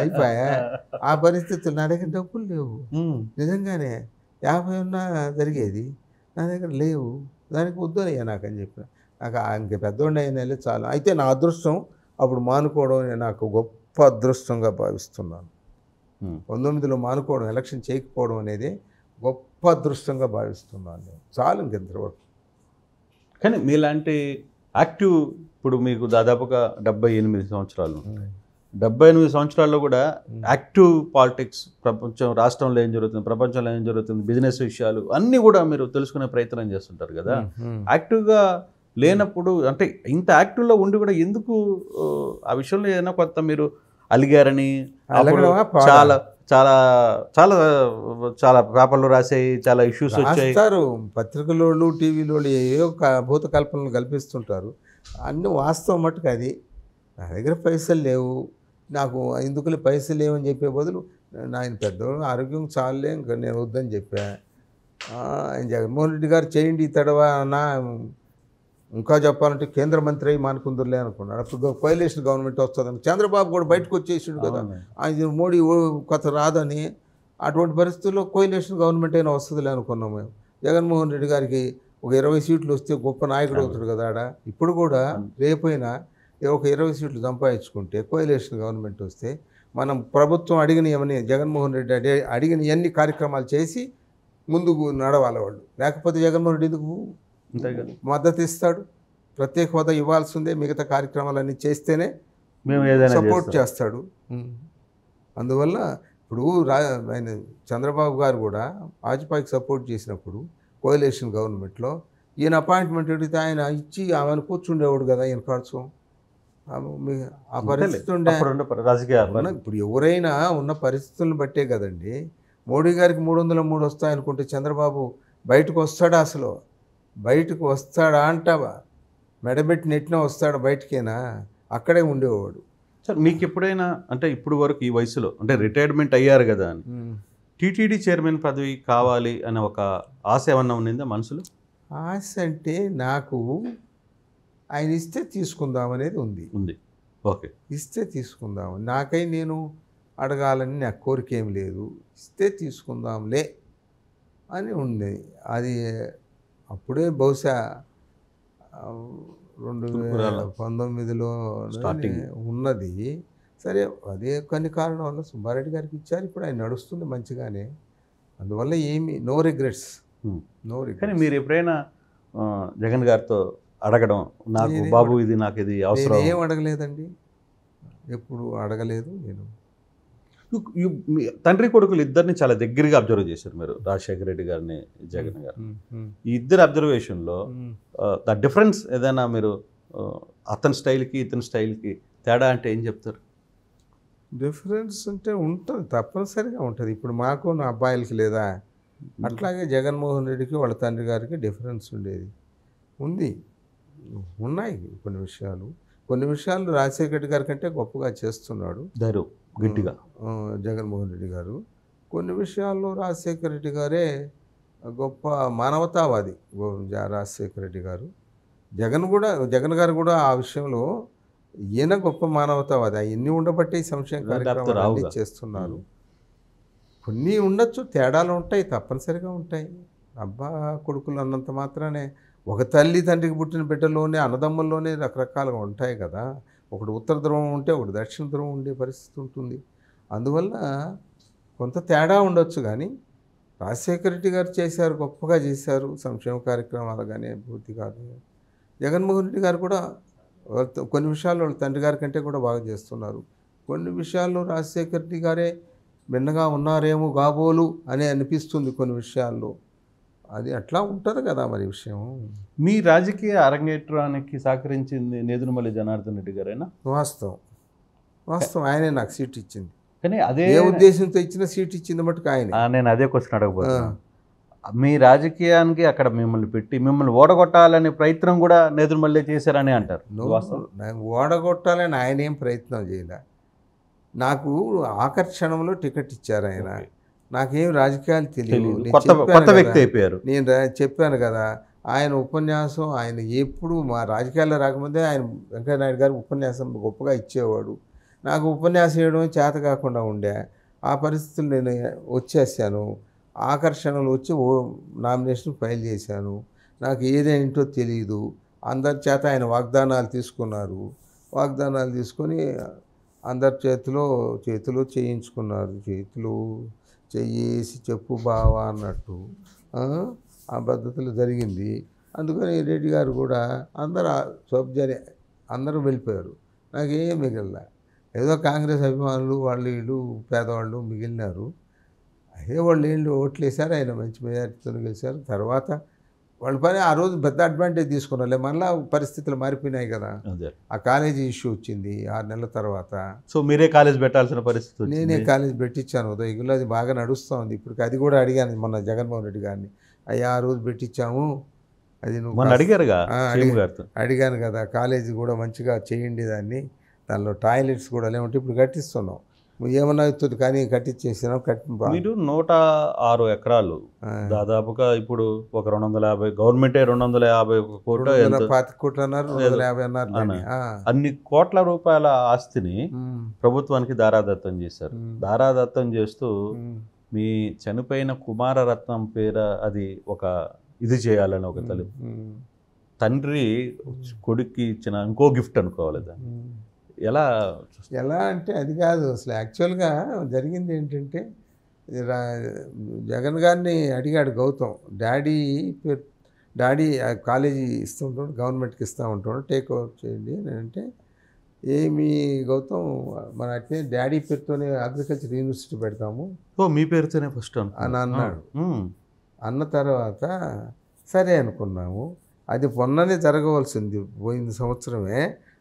అయిపోయా ఆ పరిస్థితులు నా దగ్గర డబ్బులు లేవు నిజంగానే యాభై ఉన్నా జరిగేది నా దగ్గర లేవు దానికి నాకు అని చెప్పిన నాకు ఇంక పెద్దోండి అయినా చాలు అయితే నా అదృష్టం అప్పుడు మానుకోవడం నాకు గొప్ప అదృష్టంగా భావిస్తున్నాను పంతొమ్మిదిలో మానుకోవడం ఎలక్షన్ చేయకపోవడం అనేది గొప్ప అదృష్టంగా భావిస్తున్నాను నేను చాలు ఇంకెంతవరకు కానీ మీలాంటి యాక్టివ్ ఇప్పుడు మీకు దాదాపుగా డెబ్బై ఎనిమిది సంవత్సరాలు ఉన్నాయి డెబ్బై ఎనిమిది సంవత్సరాల్లో కూడా యాక్టివ్ పాలిటిక్స్ ప్రపంచం రాష్ట్రంలో ఏం జరుగుతుంది ప్రపంచంలో ఏం జరుగుతుంది బిజినెస్ విషయాలు అన్నీ కూడా మీరు తెలుసుకునే ప్రయత్నం చేస్తుంటారు కదా యాక్టివ్గా లేనప్పుడు అంటే ఇంత యాక్టివ్లో ఉండి కూడా ఎందుకు ఆ విషయంలో ఏదైనా కొంత మీరు అలిగారని చాలా చాలా చాలా చాలా పేపర్లు రాసాయి చాలా ఇష్యూస్ వచ్చాయి పత్రికలోళ్ళు టీవీలోళ్ళు ఏవో భూత కల్పనలు కల్పిస్తుంటారు అన్ని వాస్తవం మటుకు అది నా దగ్గర పైసలు లేవు నాకు ఎందుకు పైసలు లేవని చెప్పే బదులు ఆయన పెద్దవాళ్ళు ఆరోగ్యం చాలే ఇంకా నేను వద్దని చెప్పా ఆయన జగన్మోహన్ రెడ్డి గారు చేయండి తడవా అన్న ఇంకా చెప్పాలంటే కేంద్ర మంత్రి అయి మానుకుందరులే అనుకున్నాడు అప్పుడు కోయలేషన్ గవర్నమెంట్ వస్తుందని చంద్రబాబు కూడా బయటకు వచ్చేసాడు కదా ఆయన మోడీ కొత్త రాదని అటువంటి పరిస్థితుల్లో కోయలేషన్ గవర్నమెంట్ అయినా వస్తుందిలే అనుకున్నాం మేము జగన్మోహన్ రెడ్డి గారికి ఒక ఇరవై సీట్లు వస్తే గొప్ప నాయకుడు అవుతాడు కదా ఆడ ఇప్పుడు కూడా రేపైనా ఒక ఇరవై సీట్లు సంపాదించుకుంటే కోయలేషన్ గవర్నమెంట్ వస్తే మనం ప్రభుత్వం అడిగినవన్నీ జగన్మోహన్ రెడ్డి అడి అడిగిన ఎన్ని కార్యక్రమాలు చేసి ముందుకు నడవాలి వాళ్ళు లేకపోతే జగన్మోహన్ రెడ్డి ఎందుకు మద్దతు ఇస్తాడు ప్రత్యేక హోదా ఇవ్వాల్సిందే మిగతా కార్యక్రమాలన్నీ చేస్తేనే మేము ఏదైనా సపోర్ట్ చేస్తాడు అందువల్ల ఇప్పుడు రా ఆయన చంద్రబాబు గారు కూడా వాజ్పేయికి సపోర్ట్ చేసినప్పుడు కోయలేషన్ గవర్నమెంట్లో ఈయన అపాయింట్మెంట్ అడిగితే ఆయన ఇచ్చి ఆమెను కూర్చుండేవాడు కదా ఈయన ఖర్చు ఆ పరిస్థితి ఉండే ఇప్పుడు ఎవరైనా ఉన్న పరిస్థితులను బట్టే కదండి మోడీ గారికి మూడు వందల మూడు వస్తాయనుకుంటే చంద్రబాబు బయటకు వస్తాడు అసలు బయటకు వస్తాడా అంటావా మెడబెట్టి నెట్టిన వస్తాడు బయటికేనా అక్కడే ఉండేవాడు సార్ మీకు ఎప్పుడైనా అంటే ఇప్పుడు వరకు ఈ వయసులో అంటే రిటైర్మెంట్ అయ్యారు కదా అని టీటీడీ చైర్మన్ పదవి కావాలి అనే ఒక ఆశ ఏమన్నా ఉన్నిందా మనసులో ఆశ అంటే నాకు ఆయన ఇస్తే తీసుకుందాం అనేది ఉంది ఉంది ఓకే ఇస్తే తీసుకుందాం నాకై నేను అడగాలని నా కోరిక ఏం లేదు ఇస్తే తీసుకుందాంలే అని ఉంది అది అప్పుడే బహుశా రెండు వేల పంతొమ్మిదిలో ఉన్నది సరే అదే కొన్ని కారణం వల్ల సుబ్బారెడ్డి గారికి ఇచ్చారు ఇప్పుడు ఆయన నడుస్తుంది మంచిగానే అందువల్ల ఏమి నో రిగ్రెట్స్ నో రిగ్రెట్స్ కానీ మీరు ఎప్పుడైనా జగన్ గారితో అడగడం నాకు బాబు ఇది నాకు ఇది అవసరం ఏం అడగలేదండి ఎప్పుడు అడగలేదు నేను తండ్రి కొడుకులు ఇద్దరిని చాలా దగ్గరగా అబ్జర్వ్ చేశారు మీరు రాజశేఖర రెడ్డి గారిని జగన్ hmm. గారు hmm. hmm. ఈ ఇద్దరు అబ్జర్వేషన్లో ద డిఫరెన్స్ ఏదైనా మీరు అతని స్టైల్కి ఇతని స్టైల్కి తేడా అంటే ఏం చెప్తారు డిఫరెన్స్ అంటే ఉంటుంది తప్పనిసరిగా ఉంటుంది ఇప్పుడు మాకు నా అబ్బాయిలకి లేదా అట్లాగే జగన్మోహన్ రెడ్డికి వాళ్ళ తండ్రి గారికి డిఫరెన్స్ ఉండేది ఉంది ఉన్నాయి కొన్ని విషయాలు కొన్ని విషయాలు రాజశేఖర్ రెడ్డి గారి కంటే గొప్పగా చేస్తున్నాడు ధరు గట్టిగా జగన్మోహన్ రెడ్డి గారు కొన్ని విషయాల్లో రాజశేఖర రెడ్డి గారే గొప్ప మానవతావాది రాజశేఖర రెడ్డి గారు జగన్ కూడా జగన్ గారు కూడా ఆ విషయంలో ఈయన గొప్ప మానవతావాది అవన్నీ ఉండబట్టే ఈ సంశయం కార్యక్రమాలు చేస్తున్నారు కొన్ని ఉండొచ్చు తేడాలు ఉంటాయి తప్పనిసరిగా ఉంటాయి అబ్బా కొడుకులు అన్నంత మాత్రానే ఒక తల్లి తండ్రికి పుట్టిన బిడ్డలోనే అన్నదమ్ముల్లోనే రకరకాలుగా ఉంటాయి కదా ఒకటి ఉత్తర ధ్రువం ఉంటే ఒకటి దక్షిణ ధ్రువం ఉండే పరిస్థితి ఉంటుంది అందువల్ల కొంత తేడా ఉండొచ్చు కానీ రాజశేఖర రెడ్డి గారు చేశారు గొప్పగా చేశారు సంక్షేమ కార్యక్రమాలు కానీ అభివృద్ధి కానీ జగన్మోహన్ రెడ్డి గారు కూడా కొన్ని విషయాల్లో వాళ్ళ తండ్రి గారి కంటే కూడా బాగా చేస్తున్నారు కొన్ని విషయాల్లో రాజశేఖర రెడ్డి గారే భిన్నగా ఉన్నారేమో కాబోలు అని అనిపిస్తుంది కొన్ని విషయాల్లో అది అట్లా ఉంటుంది కదా మరి విషయం మీ రాజకీయ అరంగేట్రానికి సహకరించింది నేదురుమల్లి జనార్దన్ రెడ్డి గారేనా వాస్తవం వాస్తవం ఆయనే నాకు సీట్ ఇచ్చింది కానీ అదే ఏ ఉద్దేశంతో ఇచ్చిన సీట్ ఇచ్చింది మటుకు ఆయన నేను అదే క్వశ్చన్ అడగబోతున్నా మీ రాజకీయానికి అక్కడ మిమ్మల్ని పెట్టి మిమ్మల్ని ఓడగొట్టాలనే ప్రయత్నం కూడా నేదురుమల్లి చేశారని అంటారు ఓడగొట్టాలని ఆయన ఏం ప్రయత్నం చేయలే నాకు ఆకర్షణలో టికెట్ ఇచ్చారు ఆయన నాకేం రాజకీయాలు తెలియదు కొత్త వ్యక్తి అయిపోయారు నేను చెప్పాను కదా ఆయన ఉపన్యాసం ఆయన ఎప్పుడు మా రాజకీయాల్లో రాకముందే ఆయన వెంకయ్యనాయుడు గారు ఉపన్యాసం గొప్పగా ఇచ్చేవాడు నాకు ఉపన్యాసం ఇవ్వడం చేత కాకుండా ఉండే ఆ పరిస్థితులు నేను వచ్చేసాను ఆకర్షణలు వచ్చి నామినేషన్ ఫైల్ చేశాను నాకు ఏదేంటో తెలియదు అందరి చేత ఆయన వాగ్దానాలు తీసుకున్నారు వాగ్దానాలు తీసుకొని అందరి చేతిలో చేతిలో చేయించుకున్నారు చేతులు చెయ్యేసి చెప్పు బావా అన్నట్టు ఆ పద్ధతిలో జరిగింది అందుకని రెడ్డి గారు కూడా అందరూ సబ్జరీ అందరూ వెళ్ళిపోయారు నాకేం మిగిలిన ఏదో కాంగ్రెస్ అభిమానులు వాళ్ళు వీళ్ళు పేదవాళ్ళు మిగిలినారు అదే వాళ్ళు ఏళ్ళు ఓట్లు వేశారు ఆయన మంచి మెజారిటీతో గెలిచారు తర్వాత వాళ్ళ పని ఆ రోజు పెద్ద అడ్వాంటేజ్ తీసుకున్నారులే మళ్ళీ పరిస్థితులు మారిపోయినాయి కదా ఆ కాలేజీ ఇష్యూ వచ్చింది ఆరు నెలల తర్వాత సో మీరే కాలేజ్ పెట్టాల్సిన పరిస్థితి నేనే కాలేజ్ పెట్టించాను ఉదయగుల్లో అది బాగా నడుస్తూ ఉంది ఇప్పుడు అది కూడా అడిగాను మొన్న జగన్మోహన్ రెడ్డి గారిని అయ్యా ఆ రోజు పెట్టించాము అది నువ్వు అడిగారు అడిగాను కదా కాలేజీ కూడా మంచిగా చేయండి దాన్ని దానిలో టాయిలెట్స్ కూడా లేవంటే ఇప్పుడు కట్టిస్తున్నాం ఏమన్నా అవుతుంది కానీ కట్టించేసిన కట్టి మీరు నూట ఆరు ఎకరాలు దాదాపుగా ఇప్పుడు ఒక రెండు వందల యాభై గవర్నమెంటే రెండు వందల యాభై ఒక కోట్ల పాతి కోట్లు అన్నారు యాభై అన్ని కోట్ల రూపాయల ఆస్తిని ప్రభుత్వానికి దారాదత్తం చేశారు దారాదత్తం చేస్తూ మీ చనిపోయిన కుమారరత్నం పేర అది ఒక ఇది చేయాలని ఒక తలుపు తండ్రి కొడుక్కి ఇచ్చిన ఇంకో గిఫ్ట్ అనుకోవాలి దాన్ని ఎలా ఎలా అంటే అది కాదు అసలు యాక్చువల్గా జరిగింది ఏంటంటే జగన్ గారిని అడిగాడు గౌతమ్ డాడీ డాడీ కాలేజీ ఇస్తుంటాడు గవర్నమెంట్కి ఇస్తూ ఉంటాడు టేక్ ఓవర్ చేయండి అని అంటే ఏమి గౌతమ్ మన అయితే డాడీ పేరుతోనే అగ్రికల్చర్ యూనివర్సిటీ పెడతాము ఓ మీ పేరుతోనే ఫస్ట్ అని అన్నాడు అన్న తర్వాత సరే అనుకున్నాము అది మొన్ననే జరగవలసింది పోయిన సంవత్సరమే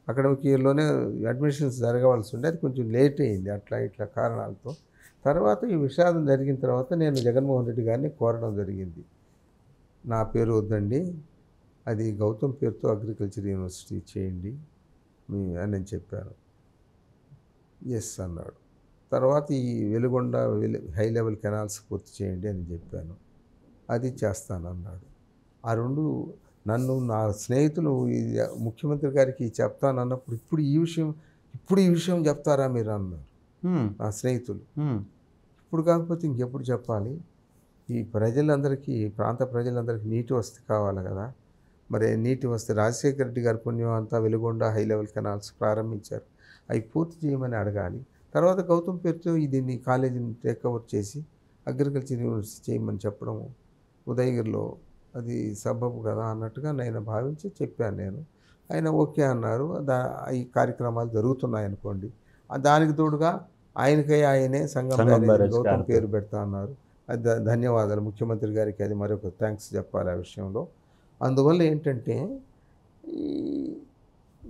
అకాడమిక్ ఇయర్లోనే అడ్మిషన్స్ జరగవలసి ఉండే అది కొంచెం లేట్ అయింది అట్లా ఇట్లా కారణాలతో తర్వాత ఈ విషాదం జరిగిన తర్వాత నేను జగన్మోహన్ రెడ్డి గారిని కోరడం జరిగింది నా పేరు వద్దండి అది గౌతమ్ పేరుతో అగ్రికల్చర్ యూనివర్సిటీ చేయండి మీ అని నేను చెప్పాను ఎస్ అన్నాడు తర్వాత ఈ వెలుగొండ హై లెవెల్ కెనాల్స్ పూర్తి చేయండి అని చెప్పాను అది చేస్తాను అన్నాడు ఆ రెండు నన్ను నా స్నేహితులు ముఖ్యమంత్రి గారికి చెప్తాను అన్నప్పుడు ఇప్పుడు ఈ విషయం ఇప్పుడు ఈ విషయం చెప్తారా మీరు అన్నారు నా స్నేహితులు ఇప్పుడు కాకపోతే ఇంకెప్పుడు చెప్పాలి ఈ ప్రజలందరికీ ప్రాంత ప్రజలందరికీ నీటి వసతి కావాలి కదా మరి నీటి వస్తే రాజశేఖర రెడ్డి గారి పుణ్యం అంతా వెలుగొండ హై లెవెల్ కెనాల్స్ ప్రారంభించారు అవి పూర్తి చేయమని అడగాలి తర్వాత గౌతమ్ పేరుతో దీన్ని కాలేజీని టేక్ ఓవర్ చేసి అగ్రికల్చర్ యూనివర్సిటీ చేయమని చెప్పడము ఉదయగిరిలో అది సబబు కదా అన్నట్టుగా నేను భావించి చెప్పాను నేను ఆయన ఓకే అన్నారు దా ఈ కార్యక్రమాలు జరుగుతున్నాయి అనుకోండి దానికి తోడుగా ఆయనకై ఆయనే సంఘం గౌతమ్ పేరు పెడతా అన్నారు అది ధన్యవాదాలు ముఖ్యమంత్రి గారికి అది మరొక థ్యాంక్స్ చెప్పాలి ఆ విషయంలో అందువల్ల ఏంటంటే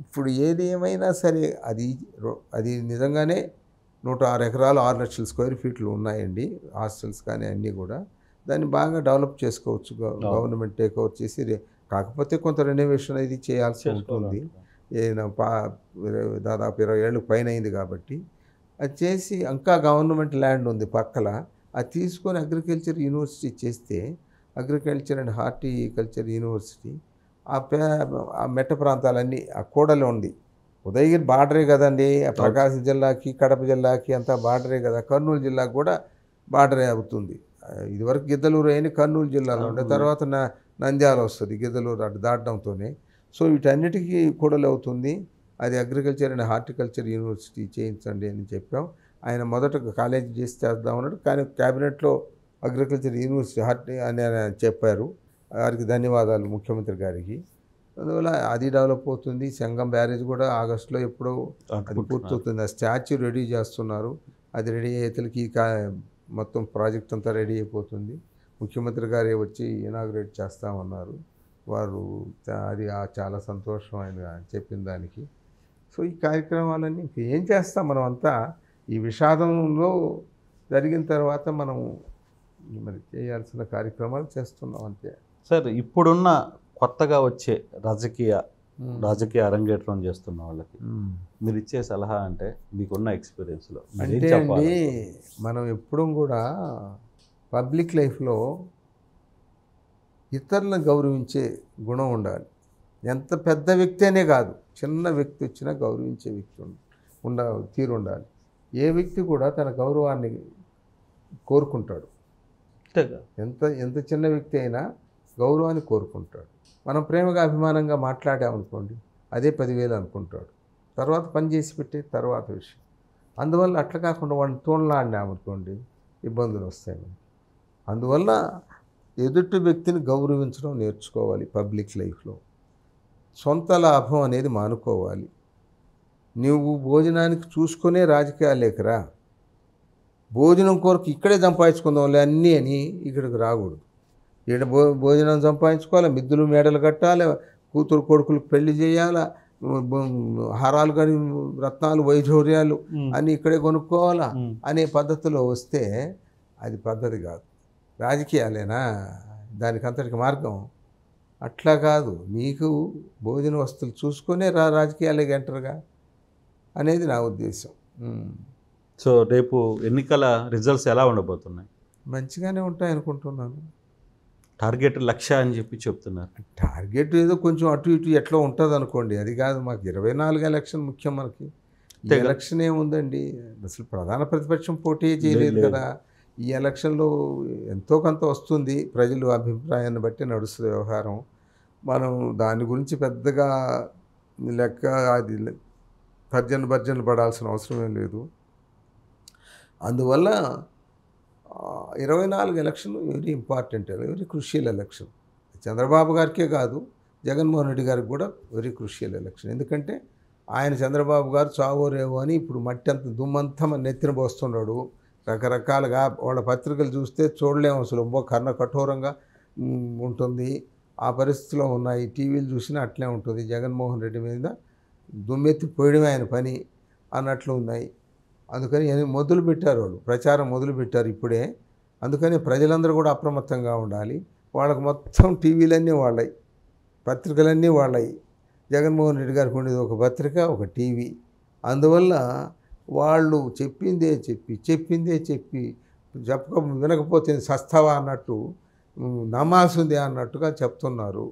ఇప్పుడు ఏది ఏమైనా సరే అది అది నిజంగానే నూట ఆరు ఎకరాలు ఆరు లక్షల స్క్వేర్ ఫీట్లు ఉన్నాయండి హాస్టల్స్ కానీ అన్నీ కూడా దాన్ని బాగా డెవలప్ చేసుకోవచ్చు గవర్నమెంట్ టేక్ ఓవర్ చేసి కాకపోతే కొంత రెనోవేషన్ ఇది చేయాల్సి ఉంటుంది పా దాదాపు ఇరవై ఏళ్ళు పైన అయింది కాబట్టి అది చేసి ఇంకా గవర్నమెంట్ ల్యాండ్ ఉంది పక్కల అది తీసుకొని అగ్రికల్చర్ యూనివర్సిటీ చేస్తే అగ్రికల్చర్ అండ్ హార్టికల్చర్ యూనివర్సిటీ ఆ పే ఆ మెట్ట ప్రాంతాలన్నీ ఆ కూడలో ఉంది ఉదయగిరి బార్డరే కదండి ప్రకాశం జిల్లాకి కడప జిల్లాకి అంతా బార్డరే కదా కర్నూలు జిల్లాకు కూడా బార్డరే అవుతుంది ఇదివరకు గిద్దలూరు అయిన కర్నూలు జిల్లాలో ఉండే తర్వాత నంద్యాల వస్తుంది గిద్దలూరు అటు దాటడంతోనే సో వీటన్నిటికీ లేవుతుంది అది అగ్రికల్చర్ అండ్ హార్టికల్చర్ యూనివర్సిటీ చేయించండి అని చెప్పాం ఆయన మొదట కాలేజీ చేసి చేద్దాం అన్నాడు కానీ క్యాబినెట్లో అగ్రికల్చర్ యూనివర్సిటీ హార్టి అని చెప్పారు వారికి ధన్యవాదాలు ముఖ్యమంత్రి గారికి అందువల్ల అది డెవలప్ అవుతుంది సంఘం బ్యారేజ్ కూడా ఆగస్టులో ఎప్పుడో అది పూర్తవుతుంది ఆ స్టాచ్యూ రెడీ చేస్తున్నారు అది రెడీ అయ్యేతలకి మొత్తం ప్రాజెక్ట్ అంతా రెడీ అయిపోతుంది ముఖ్యమంత్రి గారే వచ్చి ఇనాగ్రేట్ చేస్తామన్నారు వారు అది చాలా సంతోషం ఆయన చెప్పిన దానికి సో ఈ కార్యక్రమాలన్నీ ఏం చేస్తాం మనం అంతా ఈ విషాదంలో జరిగిన తర్వాత మనం మరి చేయాల్సిన కార్యక్రమాలు చేస్తున్నాం అంతే సార్ ఇప్పుడున్న కొత్తగా వచ్చే రాజకీయ రాజకీయ అరంగేట్రం చేస్తున్న వాళ్ళకి మీరు ఇచ్చే సలహా అంటే మీకున్న ఎక్స్పీరియన్స్లో అంటే అండి మనం ఎప్పుడూ కూడా పబ్లిక్ లైఫ్లో ఇతరులను గౌరవించే గుణం ఉండాలి ఎంత పెద్ద వ్యక్తి అనే కాదు చిన్న వ్యక్తి వచ్చినా గౌరవించే వ్యక్తి ఉండ తీరు ఉండాలి ఏ వ్యక్తి కూడా తన గౌరవాన్ని కోరుకుంటాడు ఎంత ఎంత చిన్న వ్యక్తి అయినా గౌరవాన్ని కోరుకుంటాడు మనం ప్రేమగా అభిమానంగా మాట్లాడామనుకోండి అదే పదివేలు అనుకుంటాడు తర్వాత పని చేసి పెట్టే తర్వాత విషయం అందువల్ల అట్లా కాకుండా వాడిని తోడలాడినామనుకోండి ఇబ్బందులు వస్తాయి అందువల్ల ఎదుటి వ్యక్తిని గౌరవించడం నేర్చుకోవాలి పబ్లిక్ లైఫ్లో సొంత లాభం అనేది మానుకోవాలి నువ్వు భోజనానికి చూసుకునే రాజకీయాలు లేకరా భోజనం కొరకు ఇక్కడే సంపాదించుకుందాంలే అన్నీ అని ఇక్కడికి రాకూడదు ఇక్కడ భోజనం సంపాదించుకోవాలి మిద్దులు మేడలు కట్టాలి కూతురు కొడుకులు పెళ్లి చేయాలా హారాలు కానీ రత్నాలు వైఢూర్యాలు అని ఇక్కడే కొనుక్కోవాలా అనే పద్ధతిలో వస్తే అది పద్ధతి కాదు రాజకీయాలేనా దానికి అంతటి మార్గం అట్లా కాదు నీకు భోజన వస్తువులు చూసుకునే రా రాజకీయాలే ఎంటర్గా అనేది నా ఉద్దేశం సో రేపు ఎన్నికల రిజల్ట్స్ ఎలా ఉండబోతున్నాయి మంచిగానే ఉంటాయి అనుకుంటున్నాను టార్గెట్ లక్ష అని చెప్పి చెప్తున్నారు టార్గెట్ ఏదో కొంచెం అటు ఇటు ఎట్లా ఉంటుంది అనుకోండి అది కాదు మాకు ఇరవై నాలుగు ఎలక్షన్ ముఖ్యం మనకి ఎలక్షన్ ఏముందండి అసలు ప్రధాన ప్రతిపక్షం పోటీ చేయలేదు కదా ఈ ఎలక్షన్లో ఎంతో కొంత వస్తుంది ప్రజలు అభిప్రాయాన్ని బట్టి నడుస్తుంది వ్యవహారం మనం దాని గురించి పెద్దగా లెక్క అది తర్జన భర్జన పడాల్సిన అవసరం లేదు అందువల్ల ఇరవై నాలుగు ఎలక్షన్లు very important very crucial election Chandrababu గారికే కాదు జగన్మోహన్ రెడ్డి గారికి కూడా వెరీ క్రుషియల్ ఎలక్షన్ ఎందుకంటే ఆయన చంద్రబాబు గారు చావోరేవో అని ఇప్పుడు మట్టి అంత దుమ్మంతా మన నెత్తిన పోస్తున్నాడు రకరకాలుగా వాళ్ళ పత్రికలు చూస్తే చూడలేము అసలు ఒబ్బో కర్ణ కఠోరంగా ఉంటుంది ఆ పరిస్థితిలో ఉన్నాయి టీవీలు చూసినా అట్లే ఉంటుంది జగన్మోహన్ రెడ్డి మీద దుమ్మెత్తి పోయడమే ఆయన పని అన్నట్లు ఉన్నాయి అందుకని అని మొదలు పెట్టారు వాళ్ళు ప్రచారం మొదలు పెట్టారు ఇప్పుడే అందుకని ప్రజలందరూ కూడా అప్రమత్తంగా ఉండాలి వాళ్ళకు మొత్తం టీవీలన్నీ వాళ్ళయి పత్రికలన్నీ వాళ్ళయి జగన్మోహన్ రెడ్డి గారికి ఉండేది ఒక పత్రిక ఒక టీవీ అందువల్ల వాళ్ళు చెప్పిందే చెప్పి చెప్పిందే చెప్పి చెప్పక వినకపోతే సస్తావా అన్నట్టు ఉంది అన్నట్టుగా చెప్తున్నారు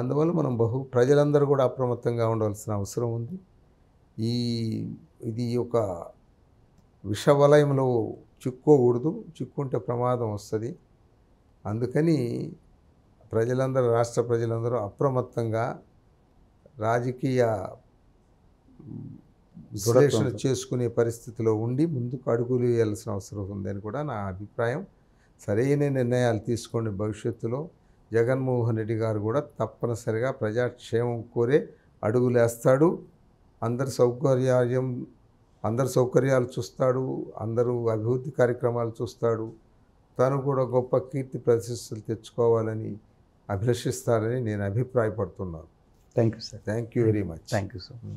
అందువల్ల మనం బహు ప్రజలందరూ కూడా అప్రమత్తంగా ఉండవలసిన అవసరం ఉంది ఈ ఇది ఒక విషవలయంలో చిక్కోకూడదు చిక్కుంటే ప్రమాదం వస్తుంది అందుకని ప్రజలందరూ రాష్ట్ర ప్రజలందరూ అప్రమత్తంగా రాజకీయ విశ్లేషణ చేసుకునే పరిస్థితిలో ఉండి ముందుకు అడుగులు వేయాల్సిన అవసరం ఉందని కూడా నా అభిప్రాయం సరైన నిర్ణయాలు తీసుకొని భవిష్యత్తులో జగన్మోహన్ రెడ్డి గారు కూడా తప్పనిసరిగా ప్రజాక్షేమం కోరే అడుగులేస్తాడు అందరి సౌకర్యం అందరి సౌకర్యాలు చూస్తాడు అందరూ అభివృద్ధి కార్యక్రమాలు చూస్తాడు తను కూడా గొప్ప కీర్తి ప్రశస్తులు తెచ్చుకోవాలని అభిలషిస్తారని నేను అభిప్రాయపడుతున్నాను thank you sir thank you very much thank you sir